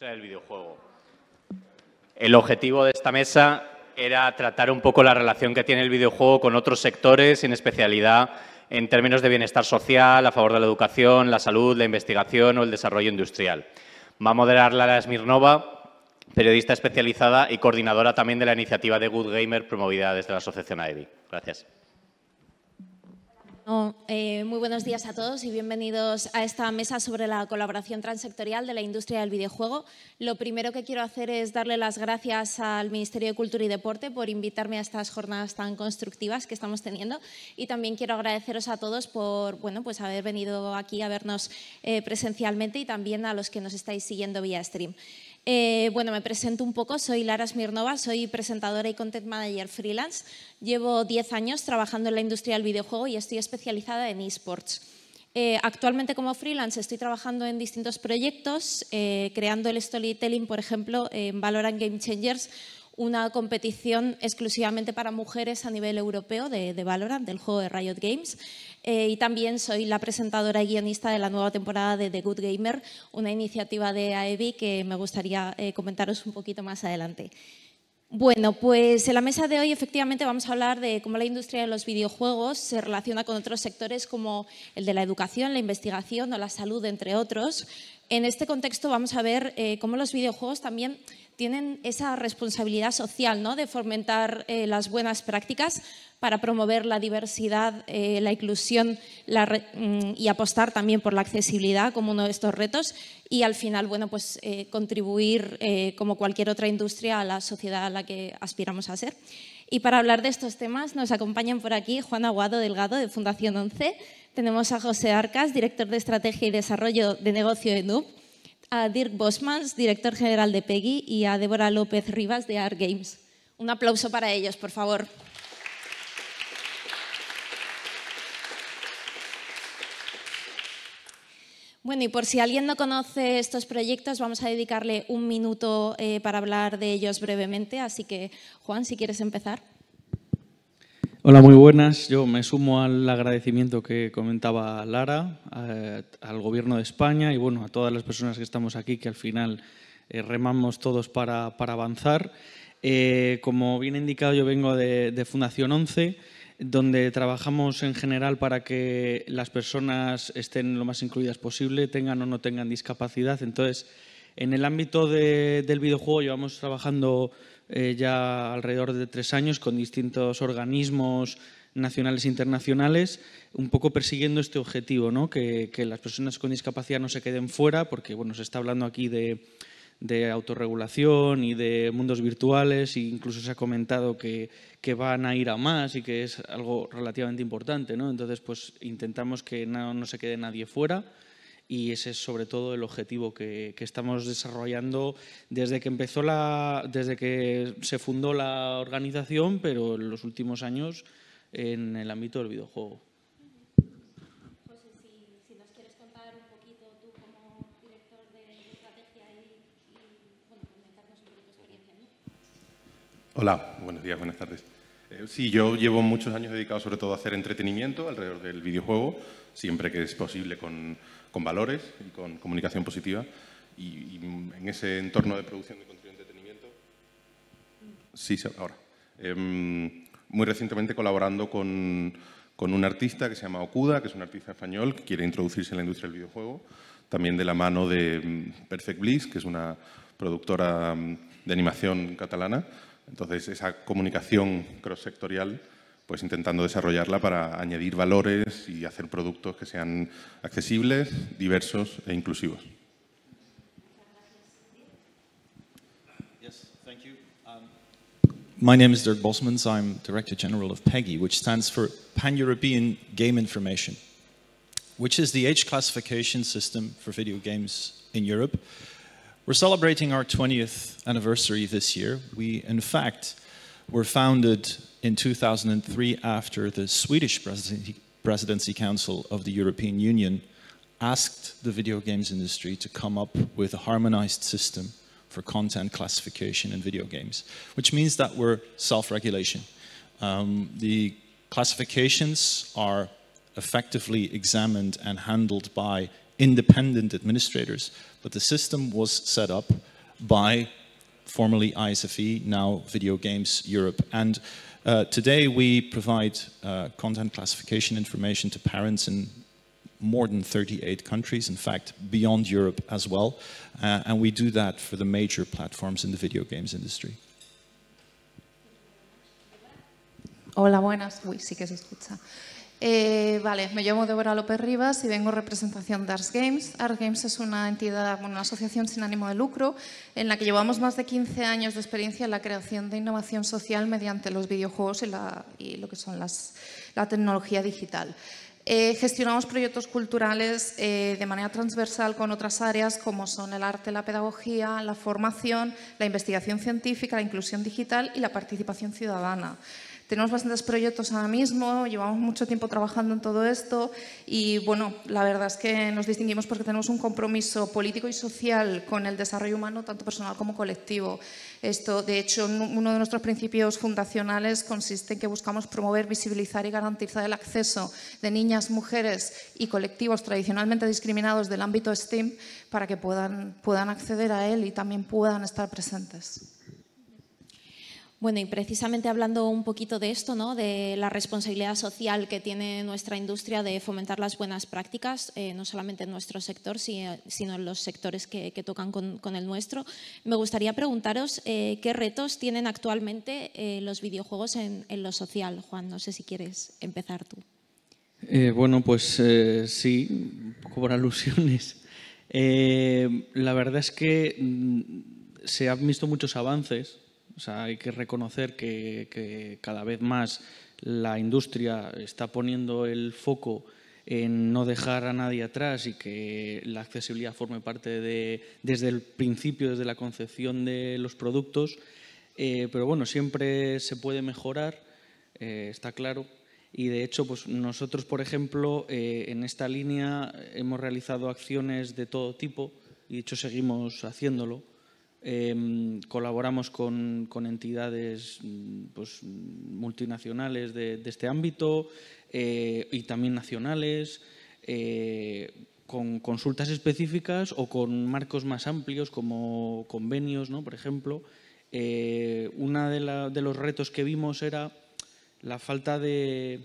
videojuego. El objetivo de esta mesa era tratar un poco la relación que tiene el videojuego con otros sectores, en especialidad en términos de bienestar social, a favor de la educación, la salud, la investigación o el desarrollo industrial. Va a moderar Lara Smirnova, periodista especializada y coordinadora también de la iniciativa de Good Gamer promovida desde la asociación AEBI. Gracias. Eh, muy buenos días a todos y bienvenidos a esta mesa sobre la colaboración transectorial de la industria del videojuego. Lo primero que quiero hacer es darle las gracias al Ministerio de Cultura y Deporte por invitarme a estas jornadas tan constructivas que estamos teniendo y también quiero agradeceros a todos por bueno, pues haber venido aquí a vernos eh, presencialmente y también a los que nos estáis siguiendo vía stream. Eh, bueno, me presento un poco, soy Lara Smirnova, soy presentadora y content manager freelance. Llevo 10 años trabajando en la industria del videojuego y estoy especializada en esports. Eh, actualmente como freelance estoy trabajando en distintos proyectos, eh, creando el storytelling, por ejemplo, en Valorant Game Changers, una competición exclusivamente para mujeres a nivel europeo de, de Valorant, del juego de Riot Games. Eh, y también soy la presentadora y guionista de la nueva temporada de The Good Gamer, una iniciativa de AEBI que me gustaría eh, comentaros un poquito más adelante. Bueno, pues en la mesa de hoy efectivamente vamos a hablar de cómo la industria de los videojuegos se relaciona con otros sectores como el de la educación, la investigación o la salud, entre otros. En este contexto vamos a ver eh, cómo los videojuegos también tienen esa responsabilidad social ¿no? de fomentar eh, las buenas prácticas para promover la diversidad, eh, la inclusión mm, y apostar también por la accesibilidad como uno de estos retos y al final bueno, pues, eh, contribuir como cualquier otra industria a la sociedad a la que aspiramos a ser. Y para hablar de estos temas nos acompañan por aquí Juan Aguado Delgado de Fundación 11, tenemos a José Arcas, director de Estrategia y Desarrollo de Negocio de NUB, a Dirk Bosmans, director general de PEGI, y a Débora López Rivas de Art Games. Un aplauso para ellos, por favor. Bueno, y por si alguien no conoce estos proyectos, vamos a dedicarle un minuto eh, para hablar de ellos brevemente. Así que, Juan, si quieres empezar. Hola, muy buenas. Yo me sumo al agradecimiento que comentaba Lara, eh, al Gobierno de España y bueno, a todas las personas que estamos aquí, que al final eh, remamos todos para, avanzar. Eh, como bien indicado, yo vengo de, Fundación 11, donde trabajamos en general para que las personas estén lo más incluidas posible, tengan o no tengan discapacidad. Entonces, en el ámbito de, del videojuego llevamos trabajando eh, ya alrededor de tres años con distintos organismos nacionales e internacionales, un poco persiguiendo este objetivo, ¿no? que, que, las personas con discapacidad no se queden fuera, porque bueno, se está hablando aquí de, de autorregulación y de mundos virtuales, e incluso se ha comentado que, que, van a ir a más y que es algo relativamente importante. ¿no? Entonces, pues intentamos que no, no se quede nadie fuera y ese es sobre todo el objetivo que, estamos desarrollando desde que empezó la, desde que se fundó la organización, pero en los últimos años en el ámbito del videojuego. Hola, buenos días, buenas tardes. Eh, sí, yo llevo muchos años dedicado sobre todo a hacer entretenimiento alrededor del videojuego, siempre que es posible con, valores y con comunicación positiva. Y, en ese entorno de producción de contenido de entretenimiento, sí, ahora. Em, muy recientemente colaborando con, con un artista que se llama Okuda, que es un artista español que quiere introducirse en la industria del videojuego, también de la mano de mm, Perfect Bliss, que es una productora mm, de animación catalana, entonces, esa comunicación cross-sectorial, pues intentando desarrollarla para añadir valores y hacer productos que sean accesibles, diversos e inclusivos. gracias. Um, My name is Dirk Bosmans. I'm Director General of PEGI, which stands for Pan-European Game Information, which is the age classification system for video games in Europe, We're celebrating our 20th anniversary this year. We, in fact, were founded in 2003 after the Swedish presidency, presidency Council of the European Union asked the video games industry to come up with a harmonized system for content classification in video games, which means that we're self-regulation. Um, the classifications are effectively examined and handled by independent administrators, but the system was set up by formerly ISFE, now Video Games Europe. And uh, today we provide uh, content classification information to parents in more than 38 countries, in fact, beyond Europe as well. Uh, and we do that for the major platforms in the video games industry. Hola, buenas. Uy, sí que se escucha. Eh, vale, me llamo Débora López Rivas y vengo representación de Arts Games. Arts Games es una entidad, bueno, una asociación sin ánimo de lucro en la que llevamos más de 15 años de experiencia en la creación de innovación social mediante los videojuegos y, lo que son las, la tecnología digital. Eh, gestionamos proyectos culturales eh, de manera transversal con otras áreas como son el arte, la pedagogía, la formación, la investigación científica, la inclusión digital y la participación ciudadana. Tenemos bastantes proyectos ahora mismo, llevamos mucho tiempo trabajando en todo esto y bueno, la verdad es que nos distinguimos porque tenemos un compromiso político y social con el desarrollo humano, tanto personal como colectivo. Esto, de hecho, uno de nuestros principios fundacionales consiste en que buscamos promover, visibilizar y garantizar el acceso de niñas, mujeres y colectivos tradicionalmente discriminados del ámbito STEAM para que puedan acceder a él y también puedan estar presentes. Bueno, y precisamente hablando un poquito de esto, ¿no? de la responsabilidad social que tiene nuestra industria de fomentar las buenas prácticas, eh, no solamente en nuestro sector, eh, sino en los sectores que, tocan con, el nuestro, me gustaría preguntaros eh, qué retos tienen actualmente los videojuegos en, en, lo social. Juan, no sé si quieres empezar tú. bueno, pues sí, por alusiones. la verdad es que mm, se han visto muchos avances hay que reconocer que, cada vez más la industria está poniendo el foco en no dejar a nadie atrás y que la accesibilidad forme parte de, desde el principio, desde la concepción de los productos. Eh, pero bueno, siempre se puede mejorar, eh, está claro. Y de hecho, pues nosotros, por ejemplo, eh, en esta línea hemos realizado acciones de todo tipo y de hecho seguimos haciéndolo. Em, colaboramos con, entidades mm, pues, multinacionales de, este ámbito eh, y también nacionales, eh, con consultas específicas o con marcos más amplios como convenios, ¿no? por ejemplo. Eh, uno de, de, los retos que vimos era la falta de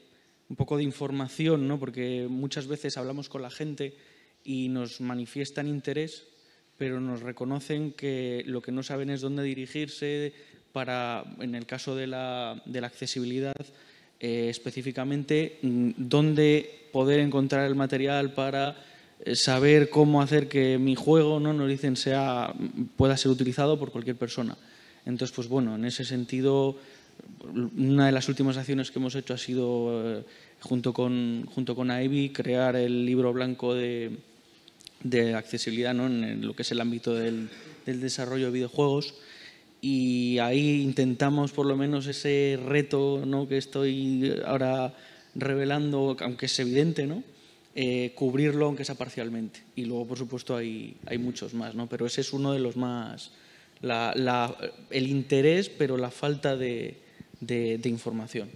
un poco de información, ¿no? porque muchas veces hablamos con la gente y nos manifiestan interés pero nos reconocen que lo que no saben es dónde dirigirse para, en el caso de la, accesibilidad, eh, específicamente, mm, dónde poder encontrar el material para eh, saber cómo hacer que mi juego, no sea, pueda ser utilizado por cualquier persona. Entonces, pues bueno, en ese sentido, una de las últimas acciones que hemos hecho ha sido, eh, junto, con, junto con crear el libro blanco de, de accesibilidad ¿no? en lo que es el ámbito del, desarrollo de videojuegos y ahí intentamos por lo menos ese reto ¿no? que estoy ahora revelando, aunque es evidente, ¿no? Eh, cubrirlo aunque sea parcialmente. Y luego, por supuesto, hay, hay muchos más, ¿no? pero ese es uno de los más... La, el interés, pero la falta de, de información.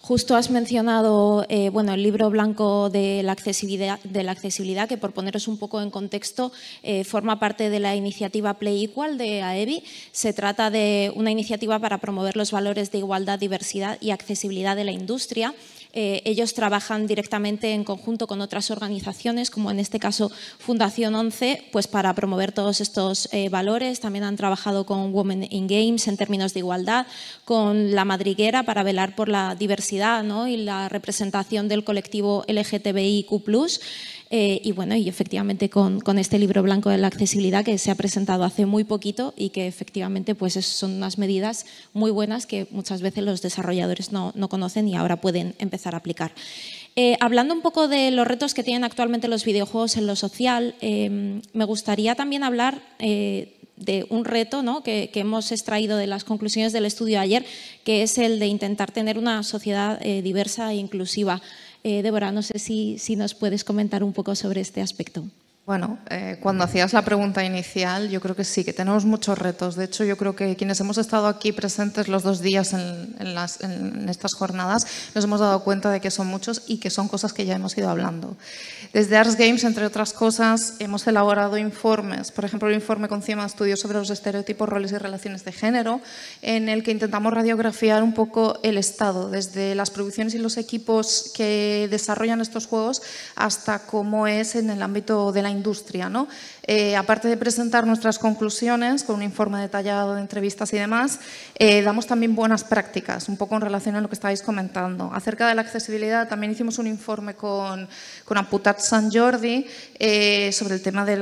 Justo has mencionado eh, bueno, el libro blanco de la, accesibilidad, de la accesibilidad, que por poneros un poco en contexto, eh, forma parte de la iniciativa Play Equal de AEBI. Se trata de una iniciativa para promover los valores de igualdad, diversidad y accesibilidad de la industria. Eh, ellos trabajan directamente en conjunto con otras organizaciones, como en este caso Fundación 11, pues para promover todos estos eh, valores. También han trabajado con Women in Games en términos de igualdad, con La Madriguera para velar por la diversidad y la representación del colectivo LGTBIQ+. Eh, y bueno, y efectivamente con, este libro blanco de la accesibilidad que se ha presentado hace muy poquito y que efectivamente pues son unas medidas muy buenas que muchas veces los desarrolladores no, conocen y ahora pueden empezar a aplicar. Eh, hablando un poco de los retos que tienen actualmente los videojuegos en lo social, em, me gustaría también hablar eh, de un reto ¿no? que, que, hemos extraído de las conclusiones del estudio ayer, que es el de intentar tener una sociedad diversa e inclusiva. Eh, Débora, no sé si, si nos puedes comentar un poco sobre este aspecto. Bueno, eh, cuando hacías la pregunta inicial, yo creo que sí, que tenemos muchos retos. De hecho, yo creo que quienes hemos estado aquí presentes los dos días en, estas jornadas, nos hemos dado cuenta de que son muchos y que son cosas que ya hemos ido hablando. Desde Arts Games, entre otras cosas, hemos elaborado informes. Por ejemplo, el informe con CIEMA Estudios sobre los estereotipos, roles y relaciones de género, en el que intentamos radiografiar un poco el estado, desde las producciones y los equipos que desarrollan estos juegos hasta cómo es en el ámbito de la industria. ¿no? Eh, aparte de presentar nuestras conclusiones con un informe detallado de entrevistas y demás, eh, damos también buenas prácticas, un poco en relación a lo que estáis comentando. Acerca de la accesibilidad, también hicimos un informe con, Amputat San Jordi eh, sobre el tema de,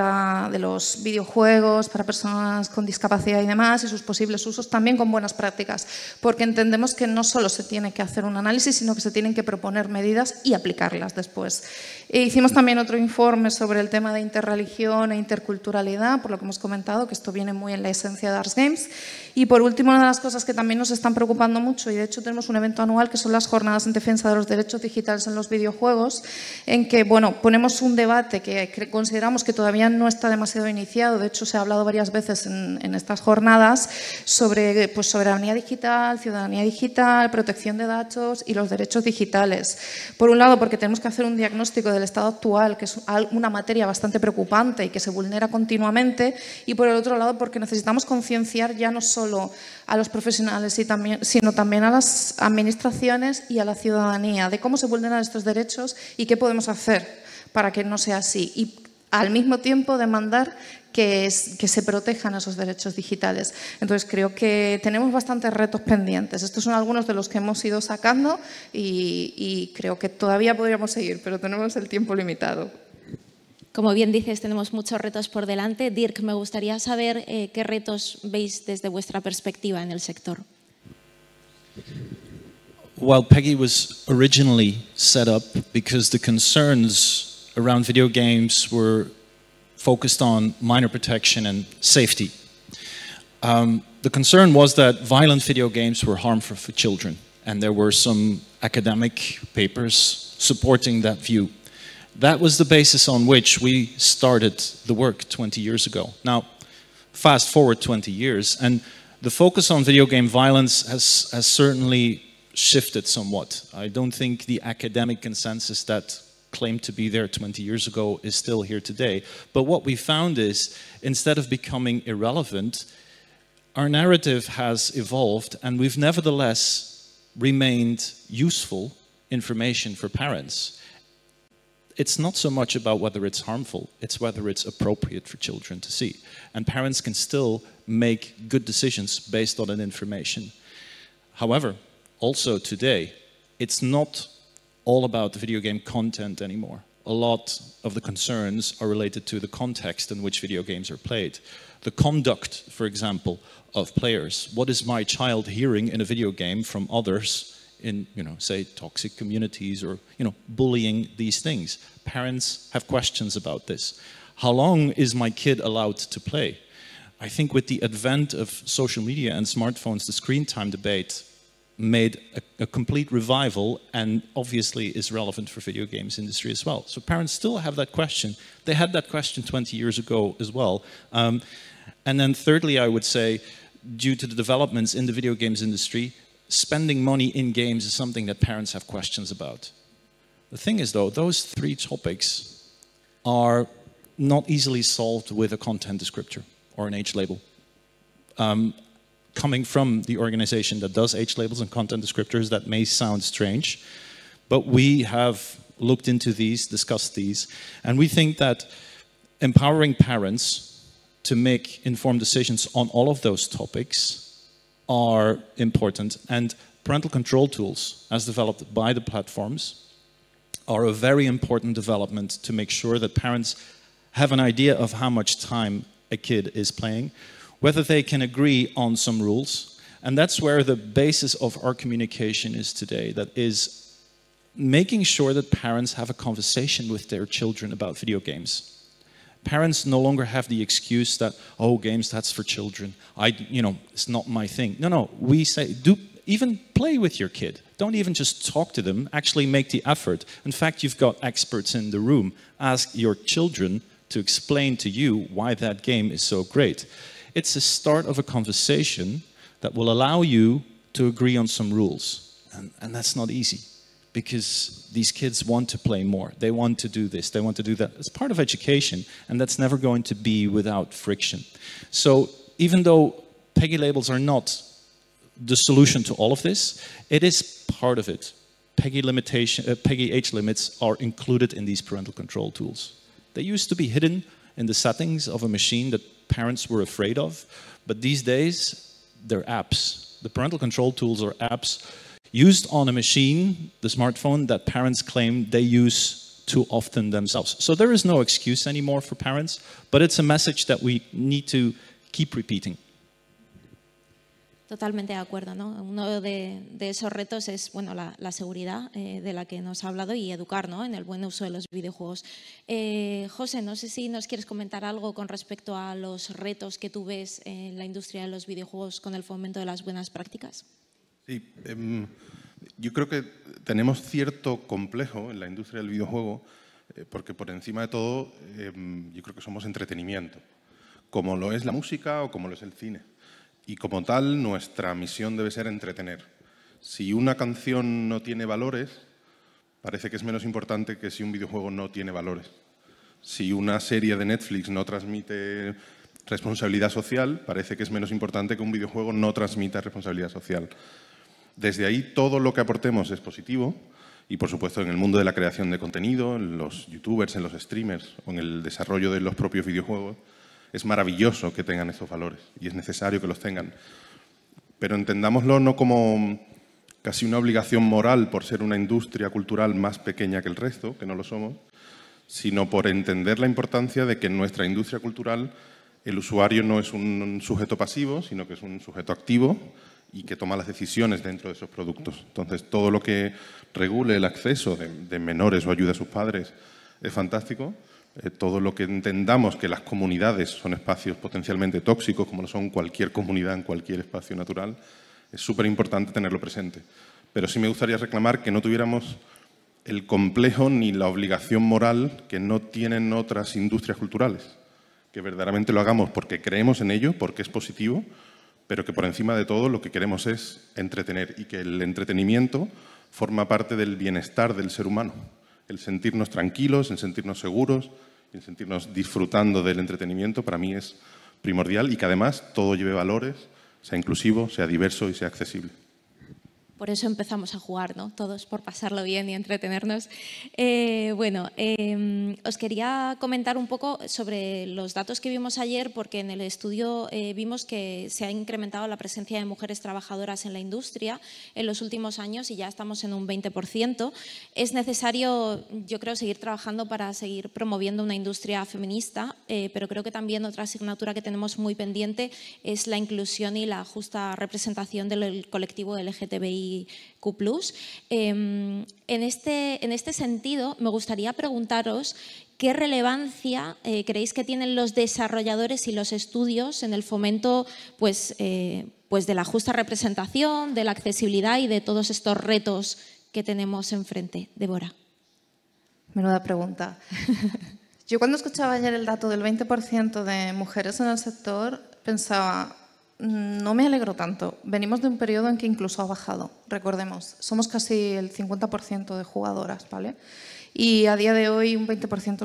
los videojuegos para personas con discapacidad y demás y sus posibles usos, también con buenas prácticas, porque entendemos que no solo se tiene que hacer un análisis, sino que se tienen que proponer medidas y aplicarlas después. E hicimos también otro informe sobre el tema de interreligión e interculturalidad, por lo que hemos comentado, que esto viene muy en la esencia de Arts Games, y por último, una de las cosas que también nos están preocupando mucho, y de hecho tenemos un evento anual que son las jornadas en defensa de los derechos digitales en los videojuegos, en que bueno, ponemos un debate que consideramos que todavía no está demasiado iniciado, de hecho se ha hablado varias veces en, estas jornadas, sobre pues, soberanía digital, ciudadanía digital, protección de datos y los derechos digitales. Por un lado, porque tenemos que hacer un diagnóstico del estado actual, que es una materia bastante preocupante y que se vulnera continuamente, y por el otro lado, porque necesitamos concienciar ya no solo solo a los profesionales, sino también a las administraciones y a la ciudadanía, de cómo se vulneran estos derechos y qué podemos hacer para que no sea así. Y al mismo tiempo demandar que, se protejan esos derechos digitales. Entonces creo que tenemos bastantes retos pendientes. Estos son algunos de los que hemos ido sacando y creo que todavía podríamos seguir, pero tenemos el tiempo limitado. Como bien dices, tenemos muchos retos por delante. Dirk, me gustaría saber eh, qué retos veis desde vuestra perspectiva en el sector. Well, Peggy was originally set up because the concerns around video games were focused on minor protection and safety. Um, the concern was that violent video games were harmful for children, and there were some academic papers supporting that view that was the basis on which we started the work 20 years ago. Now, fast forward 20 years, and the focus on video game violence has, has certainly shifted somewhat. I don't think the academic consensus that claimed to be there 20 years ago is still here today. But what we found is, instead of becoming irrelevant, our narrative has evolved, and we've nevertheless remained useful information for parents it's not so much about whether it's harmful, it's whether it's appropriate for children to see. And parents can still make good decisions based on that information. However, also today, it's not all about the video game content anymore. A lot of the concerns are related to the context in which video games are played. The conduct, for example, of players. What is my child hearing in a video game from others in, you know, say toxic communities or, you know, bullying these things. Parents have questions about this. How long is my kid allowed to play? I think with the advent of social media and smartphones, the screen time debate made a, a, complete revival and obviously is relevant for video games industry as well. So parents still have that question. They had that question 20 years ago as well. Um, and then thirdly, I would say, due to the developments in the video games industry, spending money in games is something that parents have questions about. The thing is, though, those three topics are not easily solved with a content descriptor or an age label. Um, coming from the organization that does age labels and content descriptors, that may sound strange, but we have looked into these, discussed these, and we think that empowering parents to make informed decisions on all of those topics are important, and parental control tools, as developed by the platforms, are a very important development to make sure that parents have an idea of how much time a kid is playing, whether they can agree on some rules. And that's where the basis of our communication is today, that is making sure that parents have a conversation with their children about video games parents no longer have the excuse that, oh, games, that's for children. I, you know, it's not my thing. No, no, we say, do even play with your kid. Don't even just talk to them, actually make the effort. In fact, you've got experts in the room. Ask your children to explain to you why that game is so great. It's the start of a conversation that will allow you to agree on some rules. And, and that's not easy because these kids want to play more. They want to do this, they want to do that. It's part of education, and that's never going to be without friction. So even though Peggy labels are not the solution to all of this, it is part of it. Peggy, limitation, uh, Peggy age limits are included in these parental control tools. They used to be hidden in the settings of a machine that parents were afraid of, but these days they're apps. The parental control tools are apps used on a machine, the smartphone, that parents claim they use too often themselves. So there is no excuse anymore for parents, but it's a message that we need to keep repeating. Totalmente de acuerdo. ¿no? Uno de, de, esos retos es bueno, la, la seguridad eh, de la que nos ha hablado y educar ¿no? en el buen uso de los videojuegos. Eh, José, no sé si nos quieres comentar algo con respecto a los retos que tú ves en la industria de los videojuegos con el fomento de las buenas prácticas. Sí, em, yo creo que tenemos cierto complejo en la industria del videojuego eh, porque por encima de todo em, yo creo que somos entretenimiento, como lo es la música o como lo es el cine. Y como tal, nuestra misión debe ser entretener. Si una canción no tiene valores, parece que es menos importante que si un videojuego no tiene valores. Si una serie de Netflix no transmite responsabilidad social, parece que es menos importante que un videojuego no transmita responsabilidad social. Desde ahí todo lo que aportemos es positivo y por supuesto en el mundo de la creación de contenido, en los youtubers, en los streamers o en el desarrollo de los propios videojuegos, es maravilloso que tengan esos valores y es necesario que los tengan. Pero entendámoslo no como casi una obligación moral por ser una industria cultural más pequeña que el resto, que no lo somos, sino por entender la importancia de que en nuestra industria cultural el usuario no es un sujeto pasivo, sino que es un sujeto activo y que toma las decisiones dentro de esos productos. Entonces, todo lo que regule el acceso de, menores o ayuda a sus padres es fantástico. Eh, todo lo que entendamos que las comunidades son espacios potencialmente tóxicos, como lo son cualquier comunidad en cualquier espacio natural, es súper importante tenerlo presente. Pero sí me gustaría reclamar que no tuviéramos el complejo ni la obligación moral que no tienen otras industrias culturales. Que verdaderamente lo hagamos porque creemos en ello, porque es positivo, pero que por encima de todo lo que queremos es entretener y que el entretenimiento forma parte del bienestar del ser humano, el sentirnos tranquilos, el sentirnos seguros, el sentirnos disfrutando del entretenimiento para mí es primordial y que además todo lleve valores, sea inclusivo, sea diverso y sea accesible por eso empezamos a jugar, ¿no? Todos por pasarlo bien y entretenernos. Eh, bueno, em, os quería comentar un poco sobre los datos que vimos ayer, porque en el estudio eh, vimos que se ha incrementado la presencia de mujeres trabajadoras en la industria en los últimos años y ya estamos en un 20%. Es necesario, yo creo, seguir trabajando para seguir promoviendo una industria feminista, eh, pero creo que también otra asignatura que tenemos muy pendiente es la inclusión y la justa representación del colectivo LGTBI Q+. Em, en, este, en este sentido, me gustaría preguntaros ¿Qué relevancia eh, creéis que tienen los desarrolladores y los estudios en el fomento pues, eh, pues de la justa representación, de la accesibilidad y de todos estos retos que tenemos enfrente? Débora. Menuda pregunta. Yo cuando escuchaba ayer el dato del 20% de mujeres en el sector pensaba, Mm, no me alegro tanto. Venimos de un periodo en que incluso ha bajado, recordemos. Somos casi el 50% de jugadoras, ¿vale? Y a día de hoy un 20%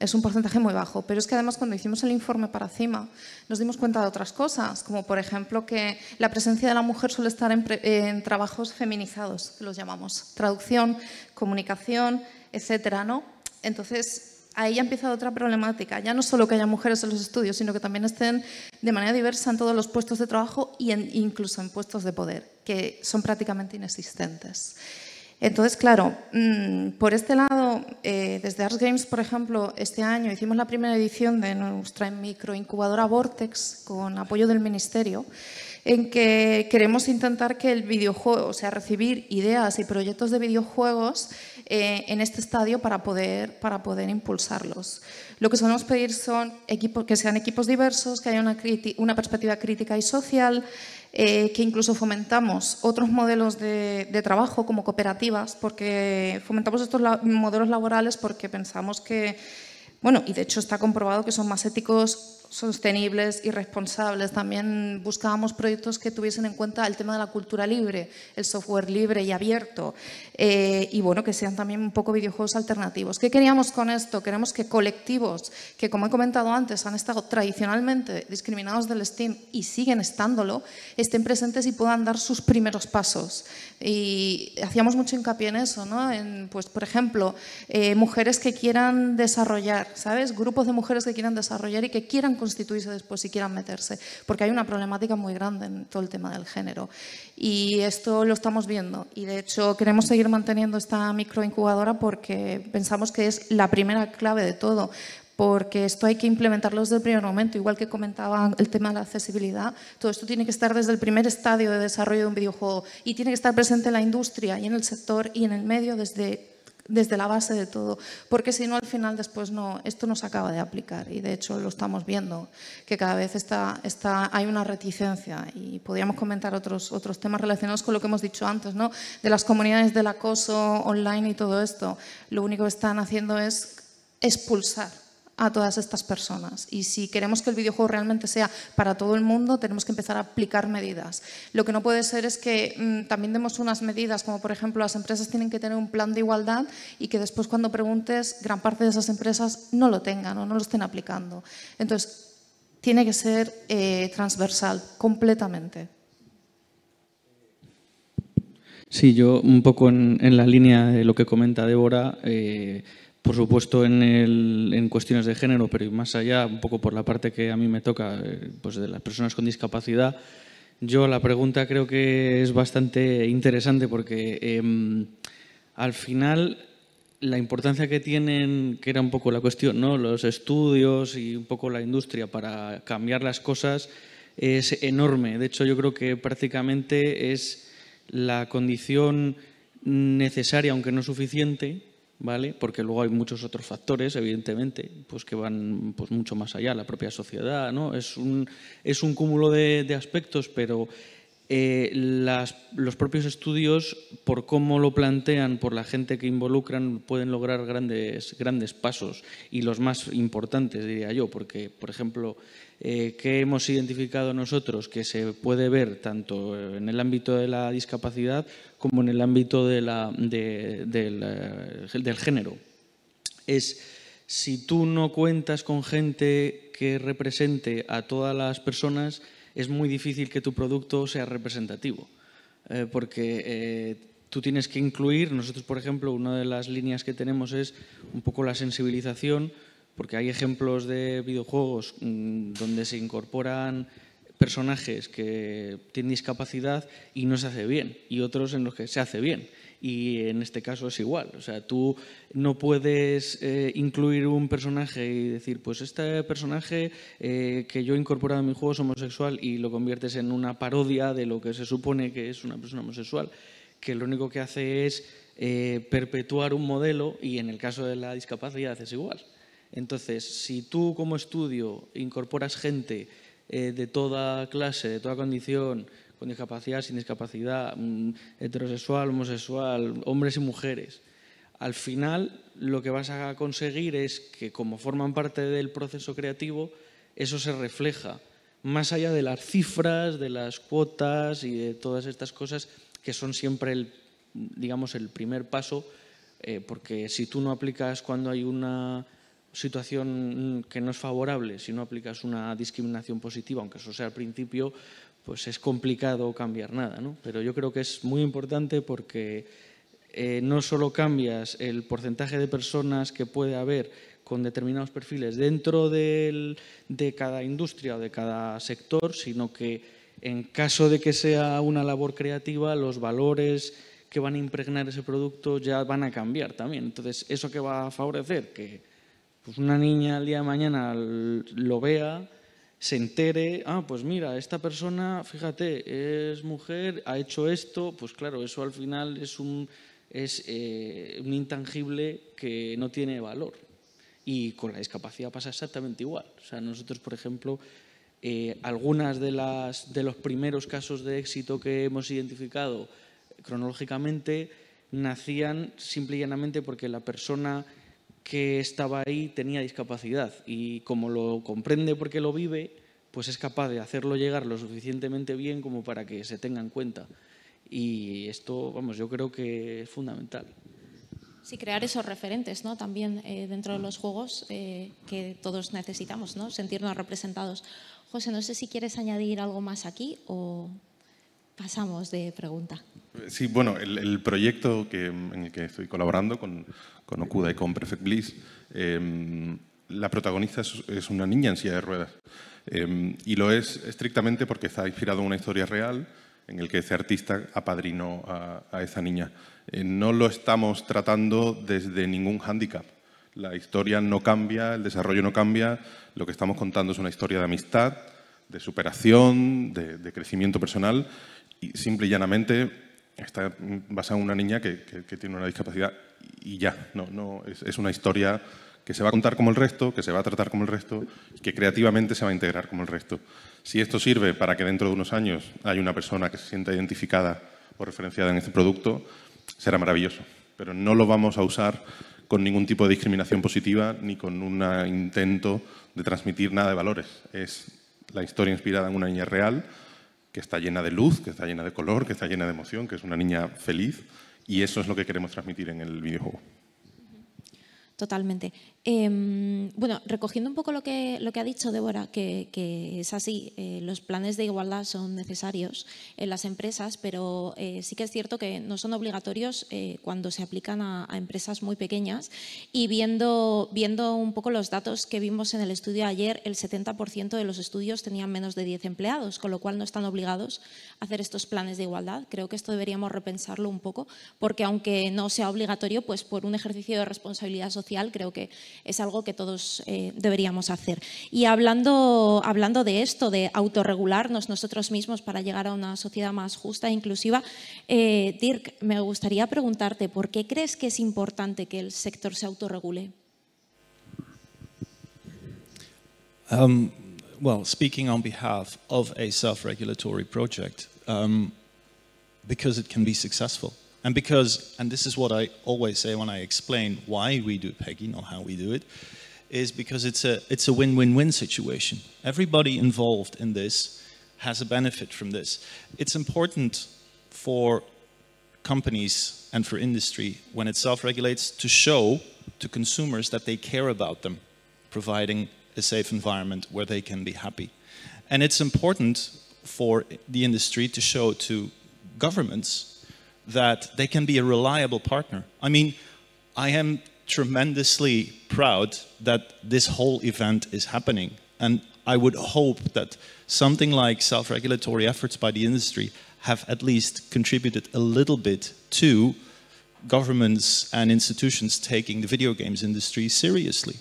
es un, porcentaje muy bajo. Pero es que además cuando hicimos el informe para CIMA nos dimos cuenta de otras cosas, como por ejemplo que la presencia de la mujer suele estar en, trabajos feminizados, que los llamamos, traducción, comunicación, etcétera, ¿no? Entonces, ahí ha empezado otra problemática. Ya no solo que haya mujeres en los estudios, sino que también estén de manera diversa en todos los puestos de trabajo y incluso en puestos de poder, que son prácticamente inexistentes. Entonces, claro, mm, por este lado, eh, desde Arts Games, por ejemplo, este año hicimos la primera edición de nuestra microincubadora Vortex con apoyo del Ministerio en que queremos intentar que el videojuego, o sea, recibir ideas y proyectos de videojuegos eh, en este estadio para poder, para poder impulsarlos. Lo que solemos pedir son equipos, que sean equipos diversos, que haya una, una perspectiva crítica y social, eh, que incluso fomentamos otros modelos de, trabajo como cooperativas, porque fomentamos estos modelos laborales porque pensamos que, bueno, y de hecho está comprobado que son más éticos sostenibles y responsables. También buscábamos proyectos que tuviesen en cuenta el tema de la cultura libre, el software libre y abierto, eh, y bueno, que sean también un poco videojuegos alternativos. ¿Qué queríamos con esto? Queremos que colectivos que, como he comentado antes, han estado tradicionalmente discriminados del STEAM y siguen estándolo, estén presentes y puedan dar sus primeros pasos. Y hacíamos mucho hincapié en eso, ¿no? En, pues, por ejemplo, eh, mujeres que quieran desarrollar, ¿sabes? Grupos de mujeres que quieran desarrollar y que quieran constituirse después si quieran meterse, porque hay una problemática muy grande en todo el tema del género. Y esto lo estamos viendo y de hecho queremos seguir manteniendo esta microincubadora porque pensamos que es la primera clave de todo porque esto hay que implementarlo desde el primer momento, igual que comentaba el tema de la accesibilidad, todo esto tiene que estar desde el primer estadio de desarrollo de un videojuego y tiene que estar presente en la industria y en el sector y en el medio desde desde la base de todo, porque si no al final después no, esto no se acaba de aplicar y de hecho lo estamos viendo, que cada vez está, está, hay una reticencia y podríamos comentar otros, otros temas relacionados con lo que hemos dicho antes, ¿no? de las comunidades del acoso online y todo esto, lo único que están haciendo es expulsar a todas estas personas. Y si queremos que el videojuego realmente sea para todo el mundo, tenemos que empezar a aplicar medidas. Lo que no puede ser es que mm, también demos unas medidas, como por ejemplo las empresas tienen que tener un plan de igualdad y que después cuando preguntes, gran parte de esas empresas no lo tengan o no lo estén aplicando. Entonces, tiene que ser eh, transversal, completamente. Sí, yo un poco en, la línea de lo que comenta Débora, eh, por supuesto en, cuestiones de género, pero más allá, un poco por la parte que a mí me toca, eh, pues de las personas con discapacidad, yo la pregunta creo que es bastante interesante porque em, al final la importancia que tienen, que era un poco la cuestión, ¿no? los estudios y un poco la industria para cambiar las cosas es enorme. De hecho, yo creo que prácticamente es la condición necesaria, aunque no suficiente, ¿vale? Porque luego hay muchos otros factores, evidentemente, pues que van pues mucho más allá, la propia sociedad, ¿no? Es un, es un cúmulo de, aspectos, pero eh, los propios estudios, por cómo lo plantean, por la gente que involucran, pueden lograr grandes, grandes pasos y los más importantes, diría yo, porque, por ejemplo, eh, que hemos identificado nosotros que se puede ver tanto eh, en el ámbito de la discapacidad como en el ámbito eh, del género. Es si tú no cuentas con gente que represente a todas las personas, es muy difícil que tu producto sea representativo. porque tú tienes que incluir, nosotros por ejemplo, una de las líneas que tenemos es un poco la sensibilización porque hay ejemplos de videojuegos mm, donde se incorporan personajes que tienen discapacidad y no se hace bien, y otros en los que se hace bien. Y en este caso es igual. O sea, tú no puedes eh, incluir un personaje y decir, pues este personaje eh, que yo he incorporado en mi juego es homosexual y lo conviertes en una parodia de lo que se supone que es una persona homosexual, que lo único que hace es eh, perpetuar un modelo y en el caso de la discapacidad es igual. Entonces, si tú como estudio incorporas gente eh, de toda clase, de toda condición, con discapacidad, sin discapacidad, mm, heterosexual, homosexual, hombres y mujeres, al final lo que vas a conseguir es que como forman parte del proceso creativo, eso se refleja, más allá de las cifras, de las cuotas y de todas estas cosas que son siempre el, digamos, el primer paso, eh, porque si tú no aplicas cuando hay una situación que no es favorable, si no aplicas una discriminación positiva, aunque eso sea al principio, pues es complicado cambiar nada. Pero yo creo que es muy importante porque eh, no solo cambias el porcentaje de personas que puede haber con determinados perfiles dentro de cada industria o de cada sector, sino que en caso de que sea una labor creativa, los valores que van a impregnar ese producto ya van a cambiar también. Entonces, ¿eso qué va a favorecer? Que pues, una niña al día de mañana lo vea, se entere, ah, pues mira, esta persona, fíjate, es mujer, ha hecho esto, pues claro, eso al final es eh, un, intangible que no tiene valor. Y con la discapacidad pasa exactamente igual. O sea, nosotros, por ejemplo, eh, algunas de, las, de los primeros casos de éxito que hemos identificado cronológicamente nacían simple y llanamente porque la persona que estaba ahí tenía discapacidad y como lo comprende porque lo vive, pues es capaz de hacerlo llegar lo suficientemente bien como para que se tenga en cuenta. Y esto, vamos, yo creo que es fundamental. Sí, crear esos referentes, ¿no? También eh, dentro de los juegos eh, que todos necesitamos, ¿no? Sentirnos representados. José, no sé si quieres añadir algo más aquí o pasamos de pregunta. Sí, bueno, el, proyecto en el que estoy colaborando con, con Okuda y con Perfect Bliss, em, la protagonista es, una niña en silla de ruedas. Em, y lo es estrictamente porque está inspirado en una historia real en el que ese artista apadrinó a, esa niña. Eh, no lo estamos tratando desde ningún hándicap. La historia no cambia, el desarrollo no cambia. Lo que estamos contando es una historia de amistad, de superación, de, de crecimiento personal y simple y llanamente está basada en una niña que, tiene una discapacidad y ya, no, es, es, una historia que se va a contar como el resto, que se va a tratar como el resto, que creativamente se va a integrar como el resto. Si esto sirve para que dentro de unos años haya una persona que se sienta identificada o referenciada en este producto, será maravilloso. Pero no lo vamos a usar con ningún tipo de discriminación positiva ni con un intento de transmitir nada de valores. Es la historia inspirada en una niña real que está llena de luz, que está llena de color, que está llena de emoción, que es una niña feliz y eso es lo que queremos transmitir en el videojuego. Totalmente. Em, bueno, recogiendo un poco lo que, lo que ha dicho Débora, que, es así, eh, los planes de igualdad son necesarios en las empresas, pero eh, sí que es cierto que no son obligatorios eh, cuando se aplican a, a, empresas muy pequeñas. Y viendo, viendo un poco los datos que vimos en el estudio ayer, el 70% de los estudios tenían menos de 10 empleados, con lo cual no están obligados a hacer estos planes de igualdad. Creo que esto deberíamos repensarlo un poco, porque aunque no sea obligatorio, pues por un ejercicio de responsabilidad social creo que es algo que todos eh, deberíamos hacer. Y hablando, de esto, de autorregularnos nosotros mismos para llegar a una sociedad más justa e inclusiva, eh, Dirk, me gustaría preguntarte, ¿por qué crees que es importante que el sector se autorregule? Um, well, speaking on behalf of a self-regulatory project, um, because it can be successful. And because, and this is what I always say when I explain why we do pegging or how we do it, is because it's a it's a win-win-win situation. Everybody involved in this has a benefit from this. It's important for companies and for industry when it self-regulates to show to consumers that they care about them, providing a safe environment where they can be happy. And it's important for the industry to show to governments that they can be a reliable partner. I mean, I am tremendously proud that this whole event is happening. And I would hope that something like self-regulatory efforts by the industry have at least contributed a little bit to governments and institutions taking the video games industry seriously.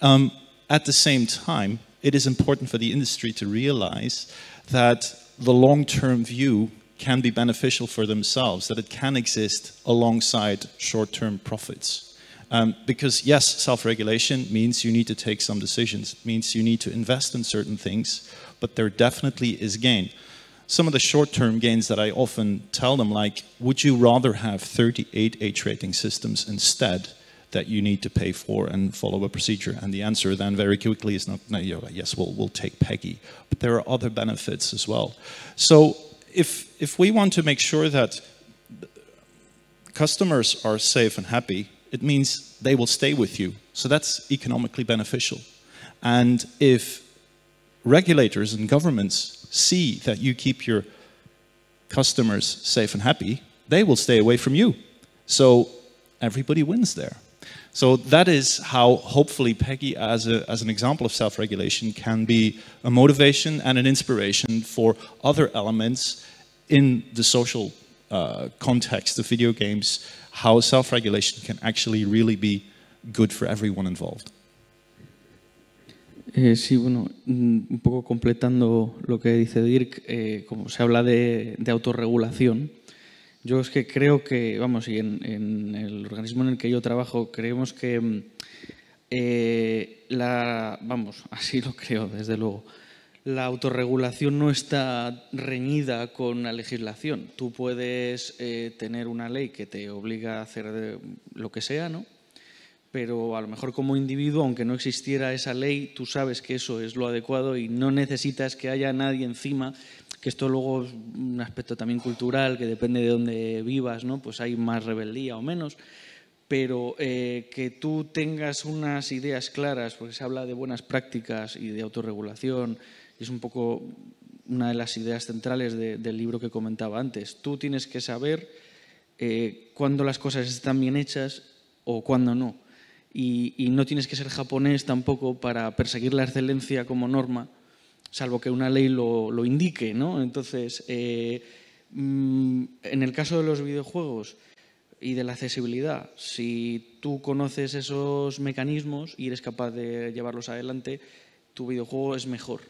Um, at the same time, it is important for the industry to realize that the long-term view can be beneficial for themselves, that it can exist alongside short-term profits. Um, because yes, self-regulation means you need to take some decisions, means you need to invest in certain things, but there definitely is gain. Some of the short-term gains that I often tell them, like, would you rather have 38 H rating systems instead that you need to pay for and follow a procedure? And the answer then very quickly is not, no, yes, we'll, we'll take Peggy. But there are other benefits as well. So if, if we want to make sure that customers are safe and happy, it means they will stay with you. So that's economically beneficial. And if regulators and governments see that you keep your customers safe and happy, they will stay away from you. So everybody wins there. So that is how, hopefully, Peggy, as, a, as an example of self-regulation, can be a motivation and an inspiration for other elements in the social uh, context of video games, how self-regulation can actually really be good for everyone involved. Eh, sí, bueno, mm, un poco completando lo que dice Dirk, eh, como se habla de, de autorregulación, Yo es que creo que, vamos, y en, el organismo en el que yo trabajo, creemos que mm, eh, la, vamos, así lo creo, desde luego, la autorregulación no está reñida con la legislación. Tú puedes eh, tener una ley que te obliga a hacer lo que sea, ¿no? pero a lo mejor como individuo, aunque no existiera esa ley, tú sabes que eso es lo adecuado y no necesitas que haya nadie encima que esto luego es un aspecto también cultural, que depende de dónde vivas, ¿no? pues hay más rebeldía o menos, pero eh, que tú tengas unas ideas claras, porque se habla de buenas prácticas y de autorregulación, es un poco una de las ideas centrales del libro que comentaba antes. Tú tienes que saber eh, cuándo las cosas están bien hechas o cuándo no. y, no tienes que ser japonés tampoco para perseguir la excelencia como norma, salvo que una ley lo, indique, ¿no? Entonces, eh, mm, en el caso de los videojuegos y de la accesibilidad, si tú conoces esos mecanismos y eres capaz de llevarlos adelante, tu videojuego es mejor,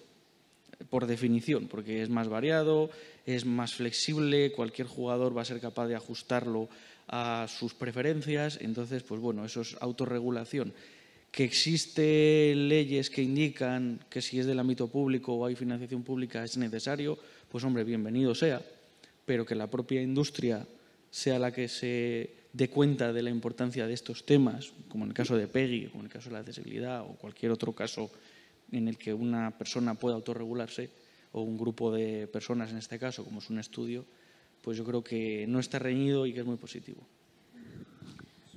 por definición, porque es más variado, es más flexible, cualquier jugador va a ser capaz de ajustarlo a sus preferencias, entonces, pues bueno, eso es autorregulación que existen leyes que indican que si es del ámbito público o hay financiación pública es necesario, pues hombre, bienvenido sea, pero que la propia industria sea la que se dé cuenta de la importancia de estos temas, como en el caso de PEGI, como en el caso de la accesibilidad o cualquier otro caso en el que una persona pueda autorregularse o un grupo de personas en este caso, como es un estudio, pues yo creo que no está reñido y que es muy positivo.